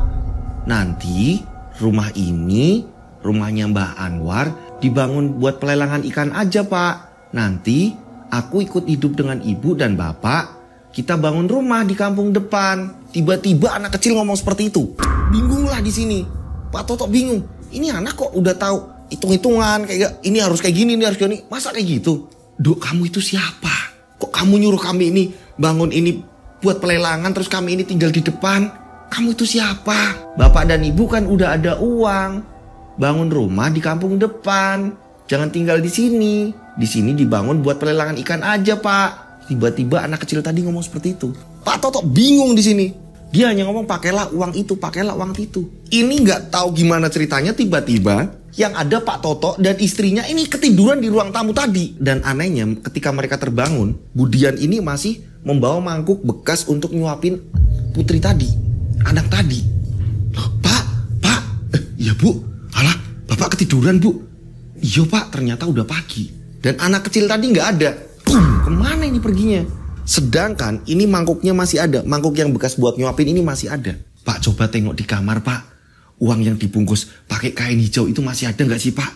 Nanti rumah ini rumahnya Mbak Anwar dibangun buat pelelangan ikan aja pak. Nanti aku ikut hidup dengan ibu dan bapak. Kita bangun rumah di kampung depan. Tiba-tiba anak kecil ngomong seperti itu. Bingunglah di sini. Pak Toto bingung. Ini anak kok udah tahu hitung-hitungan kayak gak. ini harus kayak gini, ini harus kayak gini. Masa kayak gitu? Duk, kamu itu siapa? Kok kamu nyuruh kami ini bangun ini buat pelelangan terus kami ini tinggal di depan? Kamu itu siapa? Bapak dan ibu kan udah ada uang bangun rumah di kampung depan. Jangan tinggal di sini. Di sini dibangun buat pelelangan ikan aja, Pak. Tiba-tiba anak kecil tadi ngomong seperti itu. Pak Toto bingung di sini. Dia hanya ngomong pakailah uang itu, pakailah uang itu. Ini nggak tahu gimana ceritanya tiba-tiba yang ada Pak Toto dan istrinya ini ketiduran di ruang tamu tadi. Dan anehnya ketika mereka terbangun, Budian ini masih membawa mangkuk bekas untuk nyuapin putri tadi, anak tadi. Pak, Pak, eh, ya Bu, Bapak ketiduran bu? Iya pak, ternyata udah pagi. Dan anak kecil tadi nggak ada. Bum, kemana ini perginya? Sedangkan ini mangkuknya masih ada. Mangkuk yang bekas buat nyuapin ini masih ada. Pak coba tengok di kamar pak. Uang yang dibungkus pakai kain hijau itu masih ada nggak sih pak?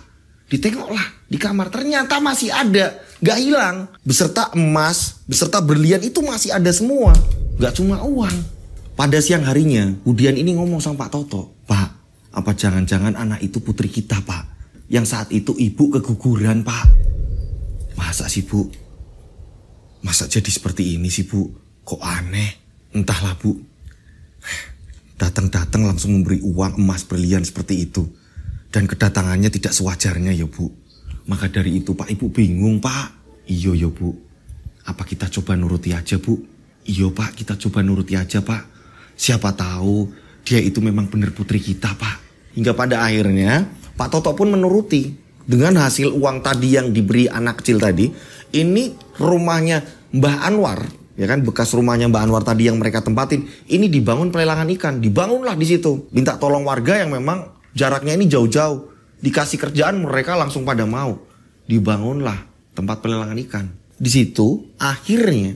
Ditengoklah di kamar ternyata masih ada. Gak hilang. Beserta emas, beserta berlian itu masih ada semua. Gak cuma uang. Pada siang harinya, Budian ini ngomong sama Pak Toto. Pak, apa jangan-jangan anak itu putri kita, Pak? Yang saat itu ibu keguguran, Pak. Masa sih, Bu? Masa jadi seperti ini sih, Bu? Kok aneh? Entahlah, Bu. Datang-datang langsung memberi uang emas berlian seperti itu. Dan kedatangannya tidak sewajarnya ya, Bu. Maka dari itu, Pak, Ibu bingung, Pak. Iya, ya, Bu. Apa kita coba nuruti aja, Bu? Iya, Pak, kita coba nuruti aja, Pak. Siapa tahu dia itu memang benar putri kita pak. Hingga pada akhirnya Pak Toto pun menuruti dengan hasil uang tadi yang diberi anak kecil tadi. Ini rumahnya Mbah Anwar ya kan bekas rumahnya Mbah Anwar tadi yang mereka tempatin ini dibangun pelelangan ikan dibangunlah di situ minta tolong warga yang memang jaraknya ini jauh-jauh dikasih kerjaan mereka langsung pada mau dibangunlah tempat pelelangan ikan di situ akhirnya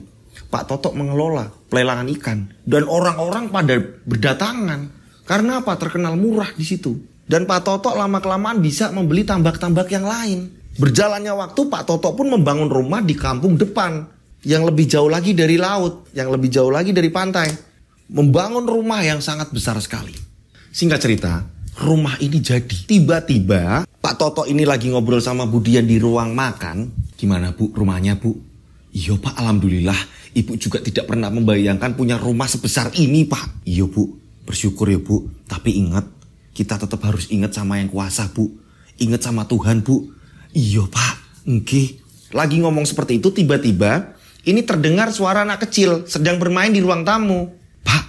Pak Toto mengelola pelelangan ikan dan orang-orang pada berdatangan karena apa terkenal murah di situ dan Pak Toto lama kelamaan bisa membeli tambak-tambak yang lain berjalannya waktu Pak Toto pun membangun rumah di kampung depan yang lebih jauh lagi dari laut yang lebih jauh lagi dari pantai membangun rumah yang sangat besar sekali singkat cerita rumah ini jadi tiba-tiba Pak Toto ini lagi ngobrol sama Budian di ruang makan gimana Bu rumahnya Bu Iya pak, alhamdulillah. Ibu juga tidak pernah membayangkan punya rumah sebesar ini pak. Iya bu, bersyukur ya bu. Tapi ingat, kita tetap harus ingat sama yang kuasa bu. Ingat sama Tuhan bu. Iya pak, Oke. Lagi ngomong seperti itu tiba-tiba ini terdengar suara anak kecil sedang bermain di ruang tamu. Pak,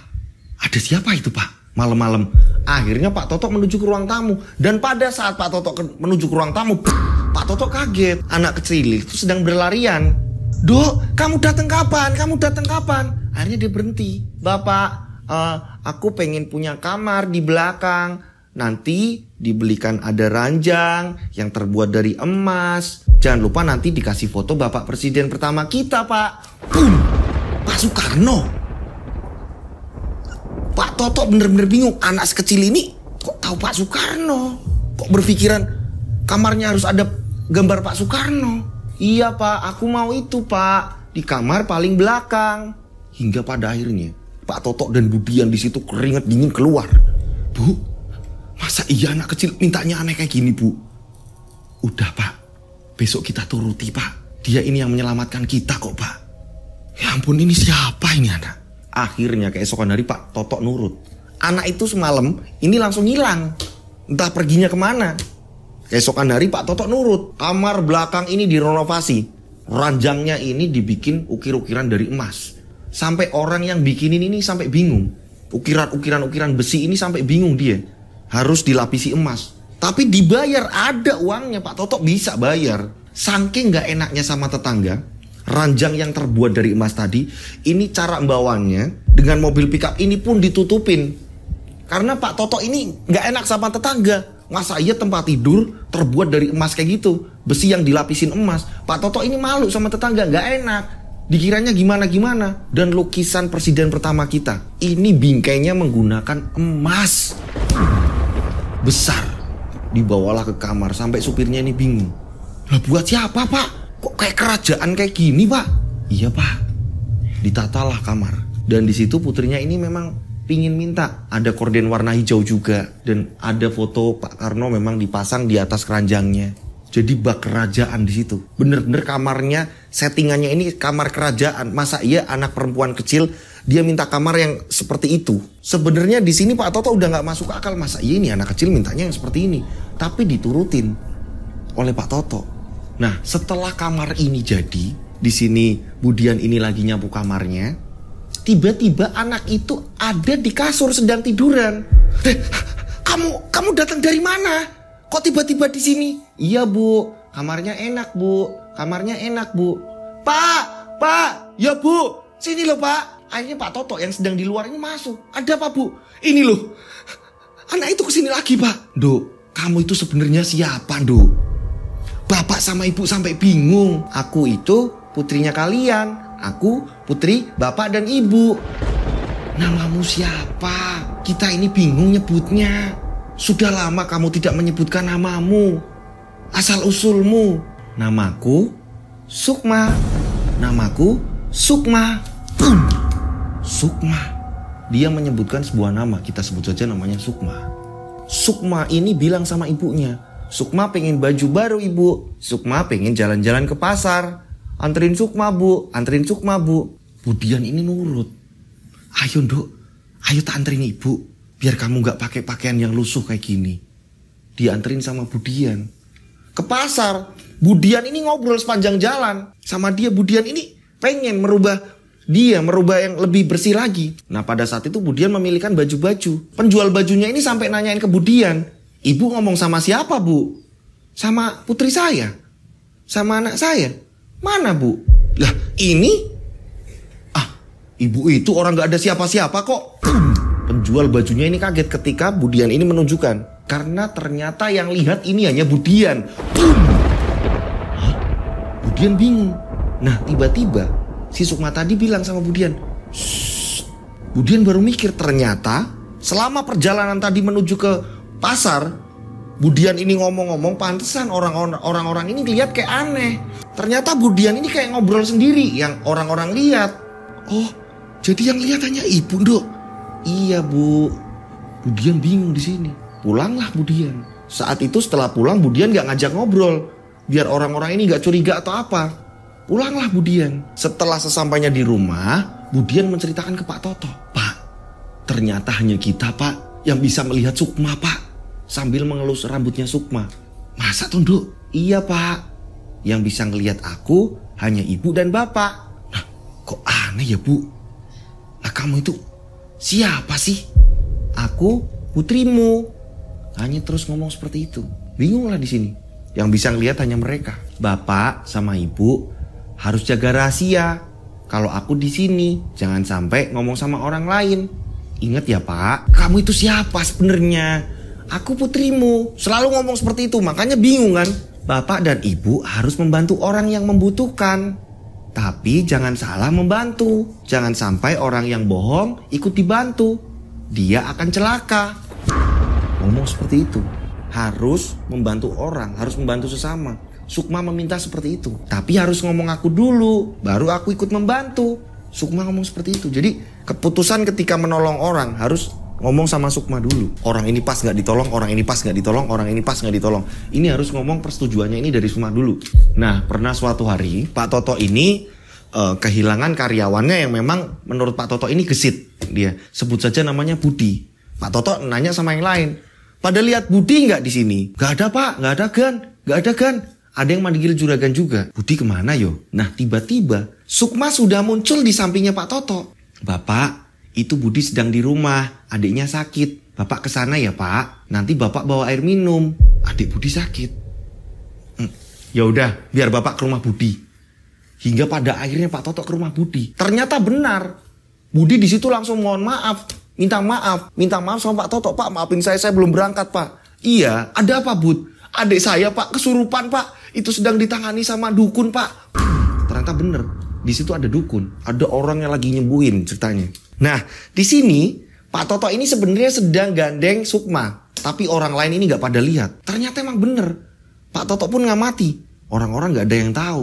ada siapa itu pak? Malam-malam. Akhirnya Pak Toto menuju ke ruang tamu. Dan pada saat Pak Toto menuju ke ruang tamu, Pak Toto kaget. Anak kecil itu sedang berlarian Dok, kamu datang kapan? Kamu datang kapan? Akhirnya dia berhenti. Bapak, uh, aku pengen punya kamar di belakang. Nanti dibelikan ada ranjang yang terbuat dari emas. Jangan lupa nanti dikasih foto Bapak Presiden pertama kita, Pak. Boom! Pak Soekarno. Pak Toto bener-bener bingung. Anak sekecil ini kok tahu Pak Soekarno? Kok berpikiran kamarnya harus ada gambar Pak Soekarno? Iya pak, aku mau itu pak. Di kamar paling belakang. Hingga pada akhirnya, Pak Toto dan Budian di situ keringat dingin keluar. Bu, masa iya anak kecil mintanya aneh kayak gini bu? Udah pak, besok kita turuti pak. Dia ini yang menyelamatkan kita kok pak. Ya ampun ini siapa ini anak? Akhirnya keesokan hari Pak Toto nurut. Anak itu semalam ini langsung hilang. Entah perginya kemana. Keesokan hari Pak Toto nurut. Kamar belakang ini direnovasi. Ranjangnya ini dibikin ukir-ukiran dari emas. Sampai orang yang bikinin ini sampai bingung. Ukiran-ukiran-ukiran besi ini sampai bingung dia. Harus dilapisi emas. Tapi dibayar ada uangnya Pak Toto bisa bayar. Saking gak enaknya sama tetangga, ranjang yang terbuat dari emas tadi, ini cara bawanya dengan mobil pickup ini pun ditutupin. Karena Pak Toto ini gak enak sama tetangga Masa iya tempat tidur terbuat dari emas kayak gitu? Besi yang dilapisin emas. Pak Toto ini malu sama tetangga, nggak enak. Dikiranya gimana-gimana. Dan lukisan presiden pertama kita. Ini bingkainya menggunakan emas. Besar. Dibawalah ke kamar sampai supirnya ini bingung. Lah buat siapa pak? Kok kayak kerajaan kayak gini pak? Iya pak. Ditatalah kamar. Dan disitu putrinya ini memang pingin minta ada korden warna hijau juga dan ada foto Pak Karno memang dipasang di atas keranjangnya jadi bak kerajaan di situ bener-bener kamarnya settingannya ini kamar kerajaan masa iya anak perempuan kecil dia minta kamar yang seperti itu sebenarnya di sini Pak Toto udah nggak masuk akal masa iya ini anak kecil mintanya yang seperti ini tapi diturutin oleh Pak Toto nah setelah kamar ini jadi di sini Budian ini lagi nyapu kamarnya Tiba-tiba anak itu ada di kasur sedang tiduran. Eh, kamu kamu datang dari mana? Kok tiba-tiba di sini? Iya, Bu. Kamarnya enak, Bu. Kamarnya enak, Bu. Pak, Pak. Ya, Bu. Sini loh, Pak. Akhirnya Pak Toto yang sedang di luar ini masuk. Ada apa, Bu? Ini loh. Anak itu kesini lagi, Pak. Do, kamu itu sebenarnya siapa, Do? Bapak sama ibu sampai bingung. Aku itu putrinya kalian. Aku putri, bapak, dan ibu. Namamu siapa? Kita ini bingung nyebutnya. Sudah lama kamu tidak menyebutkan namamu. Asal usulmu. Namaku Sukma. Namaku Sukma. Sukma. Dia menyebutkan sebuah nama, kita sebut saja namanya Sukma. Sukma ini bilang sama ibunya, Sukma pengen baju baru ibu, Sukma pengen jalan-jalan ke pasar, Anterin Sukma bu, anterin Sukma bu. Budian ini nurut. Ayo dok, ayo tak anterin ibu. Biar kamu gak pakai pakaian yang lusuh kayak gini. Dianterin sama Budian. Ke pasar, Budian ini ngobrol sepanjang jalan. Sama dia Budian ini pengen merubah dia merubah yang lebih bersih lagi. Nah pada saat itu Budian memilihkan baju-baju. Penjual bajunya ini sampai nanyain ke Budian. Ibu ngomong sama siapa bu? Sama putri saya? Sama anak saya? Mana bu? Lah ini? Ah, ibu itu orang gak ada siapa-siapa kok. Penjual bajunya ini kaget ketika Budian ini menunjukkan. Karena ternyata yang lihat ini hanya Budian. Hah? Budian bingung. Nah tiba-tiba si Sukma tadi bilang sama Budian. Budian baru mikir ternyata selama perjalanan tadi menuju ke pasar Budian ini ngomong-ngomong pantesan orang-orang ini lihat kayak aneh. Ternyata Budian ini kayak ngobrol sendiri yang orang-orang lihat. Oh, jadi yang lihat hanya ibu, Dok. Iya, Bu. Budian bingung di sini. Pulanglah Budian. Saat itu setelah pulang Budian gak ngajak ngobrol biar orang-orang ini gak curiga atau apa. Pulanglah Budian. Setelah sesampainya di rumah, Budian menceritakan ke Pak Toto. Pak, ternyata hanya kita Pak yang bisa melihat Sukma Pak sambil mengelus rambutnya Sukma. Masa tunduk? Iya pak. Yang bisa ngelihat aku hanya ibu dan bapak. Nah kok aneh ya bu? Nah kamu itu siapa sih? Aku putrimu. Hanya terus ngomong seperti itu. Bingunglah di sini. Yang bisa ngelihat hanya mereka. Bapak sama ibu harus jaga rahasia. Kalau aku di sini, jangan sampai ngomong sama orang lain. Ingat ya, Pak. Kamu itu siapa sebenarnya? aku putrimu. Selalu ngomong seperti itu, makanya bingung kan? Bapak dan ibu harus membantu orang yang membutuhkan. Tapi jangan salah membantu. Jangan sampai orang yang bohong ikut dibantu. Dia akan celaka. Ngomong seperti itu. Harus membantu orang, harus membantu sesama. Sukma meminta seperti itu. Tapi harus ngomong aku dulu, baru aku ikut membantu. Sukma ngomong seperti itu. Jadi keputusan ketika menolong orang harus ngomong sama Sukma dulu. Orang ini pas nggak ditolong, orang ini pas nggak ditolong, orang ini pas nggak ditolong. Ini harus ngomong persetujuannya ini dari Sukma dulu. Nah, pernah suatu hari Pak Toto ini uh, kehilangan karyawannya yang memang menurut Pak Toto ini gesit. Dia sebut saja namanya Budi. Pak Toto nanya sama yang lain. Pada lihat Budi nggak di sini? Nggak ada Pak, nggak ada Gan, nggak ada Gan. Ada yang manggil juragan juga. Budi kemana yo? Nah tiba-tiba Sukma sudah muncul di sampingnya Pak Toto. Bapak, itu Budi sedang di rumah, adiknya sakit. Bapak kesana ya pak, nanti bapak bawa air minum. Adik Budi sakit. Hmm. ya udah, biar bapak ke rumah Budi. Hingga pada akhirnya Pak Toto ke rumah Budi. Ternyata benar. Budi di situ langsung mohon maaf, minta maaf, minta maaf sama Pak Toto. Pak, maafin saya, saya belum berangkat, Pak. Iya, ada apa, Bud? Adik saya, Pak, kesurupan, Pak. Itu sedang ditangani sama dukun, Pak. Ternyata benar, Di situ ada dukun, ada orang yang lagi nyembuhin ceritanya. Nah, di sini Pak Toto ini sebenarnya sedang gandeng Sukma, tapi orang lain ini nggak pada lihat. Ternyata emang bener, Pak Toto pun nggak mati Orang-orang nggak ada yang tahu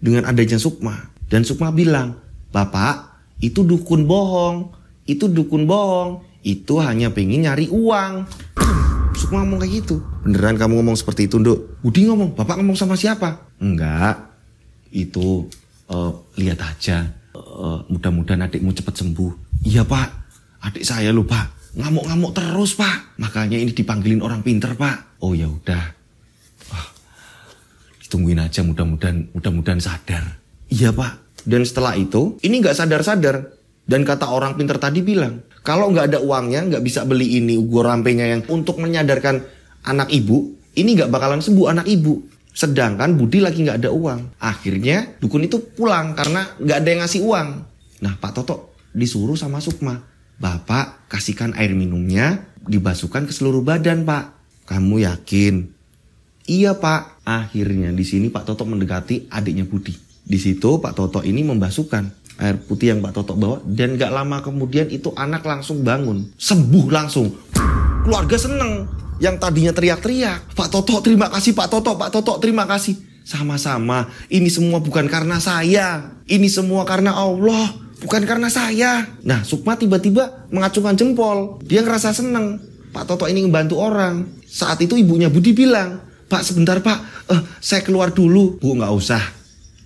dengan adanya Sukma. Dan Sukma bilang, Bapak, itu dukun bohong, itu dukun bohong, itu hanya pengen nyari uang. Sukma ngomong kayak gitu. Beneran kamu ngomong seperti itu, Nduk? Budi ngomong, Bapak ngomong sama siapa? Enggak, itu uh, lihat aja uh, mudah-mudahan adikmu cepat sembuh. Iya pak, adik saya lupa, pak, ngamuk-ngamuk terus pak. Makanya ini dipanggilin orang pinter pak. Oh ya udah, oh, ditungguin aja mudah-mudahan mudah-mudahan sadar. Iya pak. Dan setelah itu, ini nggak sadar-sadar. Dan kata orang pinter tadi bilang, kalau nggak ada uangnya, nggak bisa beli ini, ugo rampenya yang untuk menyadarkan anak ibu, ini nggak bakalan sembuh anak ibu. Sedangkan Budi lagi nggak ada uang. Akhirnya dukun itu pulang karena nggak ada yang ngasih uang. Nah Pak Toto disuruh sama Sukma. Bapak kasihkan air minumnya dibasukan ke seluruh badan Pak. Kamu yakin? Iya Pak. Akhirnya di sini Pak Toto mendekati adiknya Budi. Di situ Pak Toto ini membasukan air putih yang Pak Toto bawa dan gak lama kemudian itu anak langsung bangun sembuh langsung keluarga seneng yang tadinya teriak-teriak, Pak Toto terima kasih, Pak Toto, Pak Toto terima kasih. Sama-sama, ini semua bukan karena saya, ini semua karena Allah, bukan karena saya. Nah, Sukma tiba-tiba mengacungkan jempol, dia ngerasa seneng. Pak Toto ini membantu orang. Saat itu ibunya Budi bilang, Pak sebentar Pak, eh, saya keluar dulu. Bu nggak usah,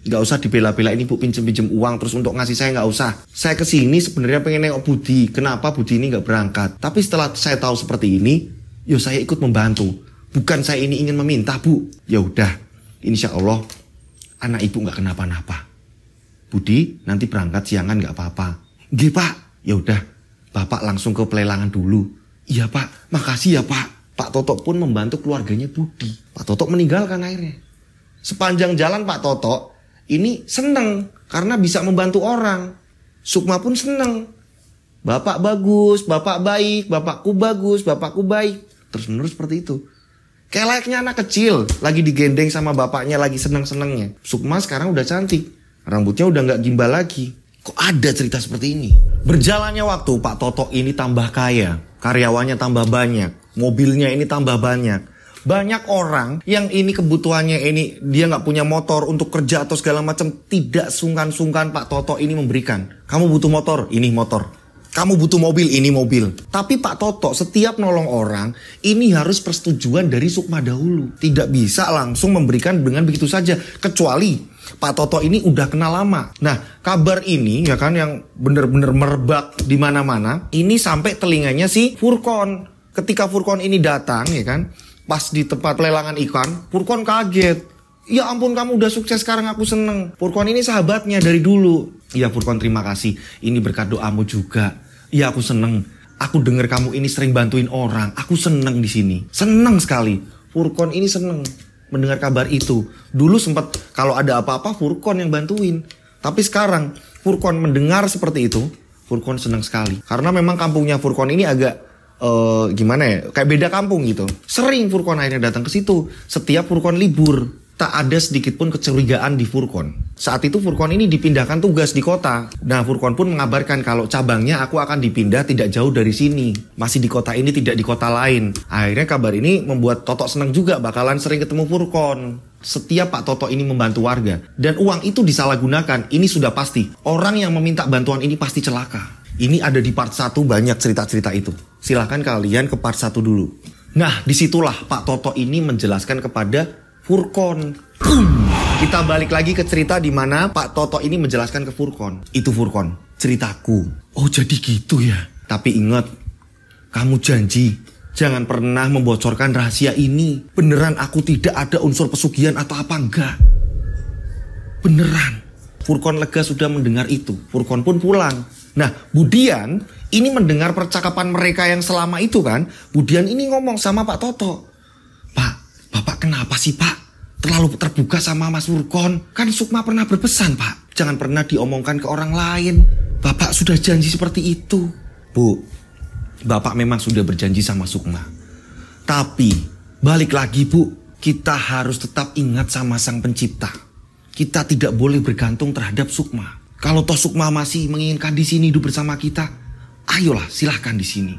nggak usah dibela-bela ini bu pinjem pinjem uang terus untuk ngasih saya nggak usah saya kesini sebenarnya pengen nengok Budi kenapa Budi ini nggak berangkat tapi setelah saya tahu seperti ini yo saya ikut membantu. Bukan saya ini ingin meminta bu. Ya udah, insya Allah anak ibu nggak kenapa-napa. Budi nanti berangkat siangan nggak apa-apa. Gih pak, ya udah bapak langsung ke pelelangan dulu. Iya pak, makasih ya pak. Pak Toto pun membantu keluarganya Budi. Pak Toto meninggalkan airnya. akhirnya. Sepanjang jalan Pak Toto ini seneng karena bisa membantu orang. Sukma pun seneng Bapak bagus, bapak baik, bapakku bagus, bapakku baik terus menerus seperti itu. Kayak layaknya anak kecil, lagi digendeng sama bapaknya, lagi seneng-senengnya. Sukma sekarang udah cantik, rambutnya udah nggak gimbal lagi. Kok ada cerita seperti ini? Berjalannya waktu, Pak Toto ini tambah kaya, karyawannya tambah banyak, mobilnya ini tambah banyak. Banyak orang yang ini kebutuhannya ini dia nggak punya motor untuk kerja atau segala macam tidak sungkan-sungkan Pak Toto ini memberikan. Kamu butuh motor, ini motor. Kamu butuh mobil, ini mobil. Tapi Pak Toto, setiap nolong orang, ini harus persetujuan dari Sukma dahulu. Tidak bisa langsung memberikan dengan begitu saja. Kecuali Pak Toto ini udah kenal lama. Nah, kabar ini ya kan yang bener-bener merebak di mana-mana, ini sampai telinganya si Furkon. Ketika Furkon ini datang ya kan, pas di tempat lelangan ikan, Furkon kaget. Ya ampun kamu udah sukses sekarang aku seneng. Furkon ini sahabatnya dari dulu. Iya Furkon terima kasih, ini berkat doamu juga. Iya aku seneng, aku denger kamu ini sering bantuin orang, aku seneng di sini. Seneng sekali, Furkon ini seneng mendengar kabar itu. Dulu sempat kalau ada apa-apa Furkon yang bantuin. Tapi sekarang Furkon mendengar seperti itu, Furkon seneng sekali. Karena memang kampungnya Furkon ini agak Uh, gimana ya kayak beda kampung gitu sering Furkon akhirnya datang ke situ setiap Furkon libur tak ada sedikit pun kecurigaan di Furkon. Saat itu Furkon ini dipindahkan tugas di kota. Nah, Furkon pun mengabarkan kalau cabangnya aku akan dipindah tidak jauh dari sini. Masih di kota ini, tidak di kota lain. Akhirnya kabar ini membuat Toto senang juga bakalan sering ketemu Furkon. Setiap Pak Toto ini membantu warga. Dan uang itu disalahgunakan, ini sudah pasti. Orang yang meminta bantuan ini pasti celaka. Ini ada di part 1 banyak cerita-cerita itu. Silahkan kalian ke part 1 dulu. Nah, disitulah Pak Toto ini menjelaskan kepada Furkon. Kita balik lagi ke cerita di mana Pak Toto ini menjelaskan ke Furkon. Itu Furkon, ceritaku. Oh jadi gitu ya. Tapi ingat, kamu janji jangan pernah membocorkan rahasia ini. Beneran aku tidak ada unsur pesugihan atau apa enggak. Beneran. Furkon lega sudah mendengar itu. Furkon pun pulang. Nah, Budian ini mendengar percakapan mereka yang selama itu kan. Budian ini ngomong sama Pak Toto. Pak, Bapak kenapa sih Pak? Terlalu terbuka sama Mas Wurkon. Kan Sukma pernah berpesan Pak. Jangan pernah diomongkan ke orang lain. Bapak sudah janji seperti itu. Bu, Bapak memang sudah berjanji sama Sukma. Tapi, balik lagi Bu. Kita harus tetap ingat sama Sang Pencipta. Kita tidak boleh bergantung terhadap Sukma. Kalau toh Sukma masih menginginkan di sini hidup bersama kita, ayolah silahkan di sini.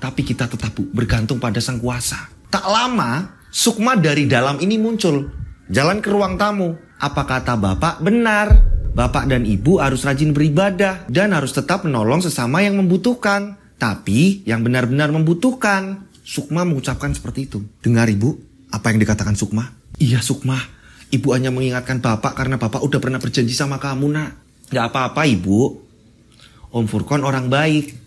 Tapi kita tetap Bu bergantung pada Sang Kuasa. Tak lama, Sukma dari dalam ini muncul. Jalan ke ruang tamu. Apa kata bapak? Benar. Bapak dan ibu harus rajin beribadah dan harus tetap menolong sesama yang membutuhkan. Tapi yang benar-benar membutuhkan. Sukma mengucapkan seperti itu. Dengar ibu, apa yang dikatakan Sukma? Iya Sukma, ibu hanya mengingatkan bapak karena bapak udah pernah berjanji sama kamu nak. Gak apa-apa ibu. Om Furkon orang baik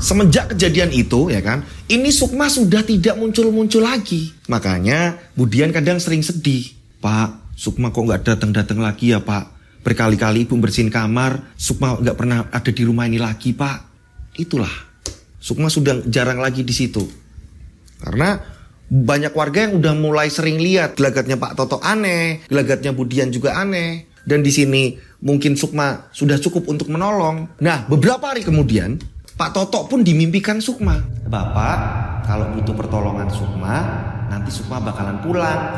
semenjak kejadian itu ya kan ini Sukma sudah tidak muncul-muncul lagi makanya Budian kadang sering sedih Pak Sukma kok nggak datang-datang lagi ya Pak berkali-kali ibu bersihin kamar Sukma nggak pernah ada di rumah ini lagi Pak itulah Sukma sudah jarang lagi di situ karena banyak warga yang udah mulai sering lihat gelagatnya Pak Toto aneh gelagatnya Budian juga aneh dan di sini mungkin Sukma sudah cukup untuk menolong. Nah, beberapa hari kemudian Pak Toto pun dimimpikan Sukma. Bapak, kalau butuh pertolongan Sukma, nanti Sukma bakalan pulang.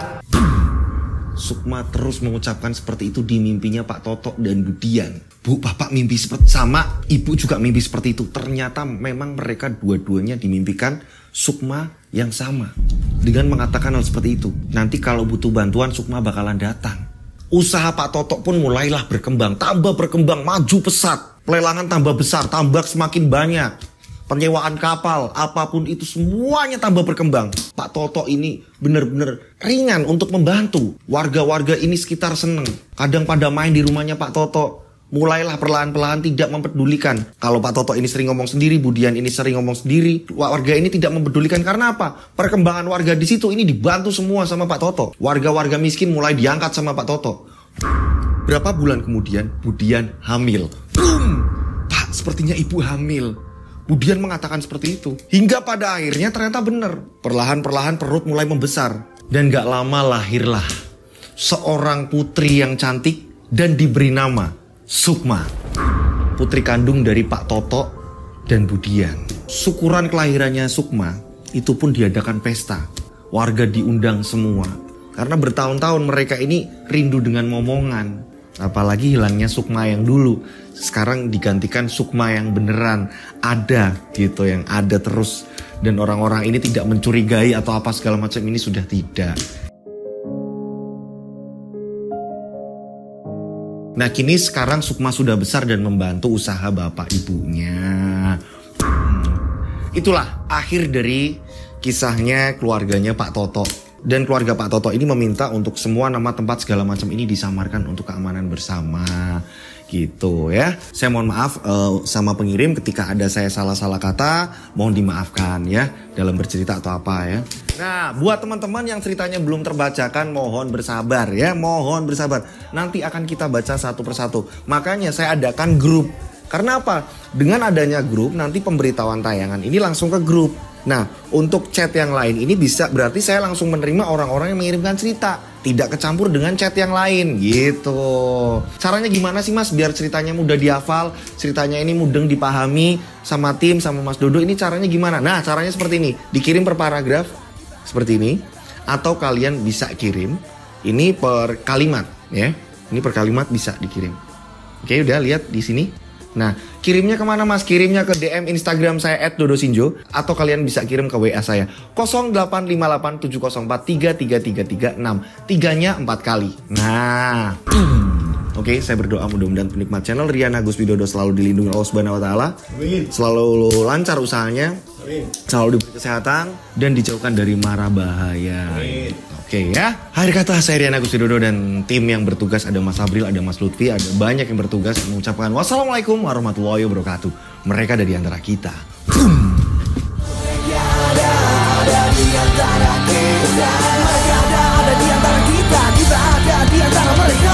Sukma terus mengucapkan seperti itu di mimpinya Pak Toto dan Budian. Bu, bapak mimpi seperti sama, ibu juga mimpi seperti itu. Ternyata memang mereka dua-duanya dimimpikan Sukma yang sama. Dengan mengatakan hal seperti itu, nanti kalau butuh bantuan Sukma bakalan datang. Usaha Pak Toto pun mulailah berkembang, tambah berkembang, maju pesat pelelangan tambah besar, tambak semakin banyak, penyewaan kapal, apapun itu semuanya tambah berkembang. Pak Toto ini benar-benar ringan untuk membantu warga-warga ini sekitar seneng. Kadang pada main di rumahnya Pak Toto, mulailah perlahan-perlahan tidak mempedulikan. Kalau Pak Toto ini sering ngomong sendiri, Budian ini sering ngomong sendiri, warga ini tidak mempedulikan karena apa? Perkembangan warga di situ ini dibantu semua sama Pak Toto. Warga-warga miskin mulai diangkat sama Pak Toto. Berapa bulan kemudian Budian hamil? Brum! Pak, sepertinya ibu hamil. Budian mengatakan seperti itu. Hingga pada akhirnya ternyata benar. Perlahan-perlahan perut mulai membesar. Dan gak lama lahirlah seorang putri yang cantik dan diberi nama Sukma. Putri kandung dari Pak Toto dan Budian. Syukuran kelahirannya Sukma itu pun diadakan pesta. Warga diundang semua. Karena bertahun-tahun mereka ini rindu dengan momongan. Apalagi hilangnya sukma yang dulu. Sekarang digantikan sukma yang beneran ada gitu yang ada terus dan orang-orang ini tidak mencurigai atau apa segala macam ini sudah tidak. Nah kini sekarang Sukma sudah besar dan membantu usaha bapak ibunya. Hmm. Itulah akhir dari kisahnya keluarganya Pak Toto. Dan keluarga Pak Toto ini meminta untuk semua nama tempat segala macam ini disamarkan untuk keamanan bersama gitu ya. Saya mohon maaf uh, sama pengirim ketika ada saya salah-salah kata, mohon dimaafkan ya dalam bercerita atau apa ya. Nah, buat teman-teman yang ceritanya belum terbacakan, mohon bersabar ya, mohon bersabar. Nanti akan kita baca satu persatu. Makanya saya adakan grup. Karena apa? Dengan adanya grup, nanti pemberitahuan tayangan ini langsung ke grup Nah, untuk chat yang lain ini bisa berarti saya langsung menerima orang-orang yang mengirimkan cerita, tidak kecampur dengan chat yang lain gitu. Caranya gimana sih Mas biar ceritanya mudah dihafal, ceritanya ini mudeng dipahami sama tim sama Mas Dodo ini caranya gimana? Nah, caranya seperti ini, dikirim per paragraf seperti ini atau kalian bisa kirim ini per kalimat ya. Ini per kalimat bisa dikirim. Oke, udah lihat di sini. Nah, kirimnya kemana mas? Kirimnya ke DM Instagram saya @dodosinjo atau kalian bisa kirim ke WA saya 0858704333336. Tiganya empat kali. Nah. Oke, okay, saya berdoa mudah-mudahan penikmat channel Rian Agus Widodo selalu dilindungi Allah Subhanahu wa taala. Selalu lancar usahanya. Amin. Selalu diberi kesehatan dan dijauhkan dari mara bahaya. Oke okay, ya. Hari kata saya Rian Agus Widodo dan tim yang bertugas ada Mas Abril, ada Mas Lutfi, ada banyak yang bertugas mengucapkan wassalamualaikum warahmatullahi wabarakatuh. Mereka dari antara kita. di antara kita. Kita ada di antara mereka.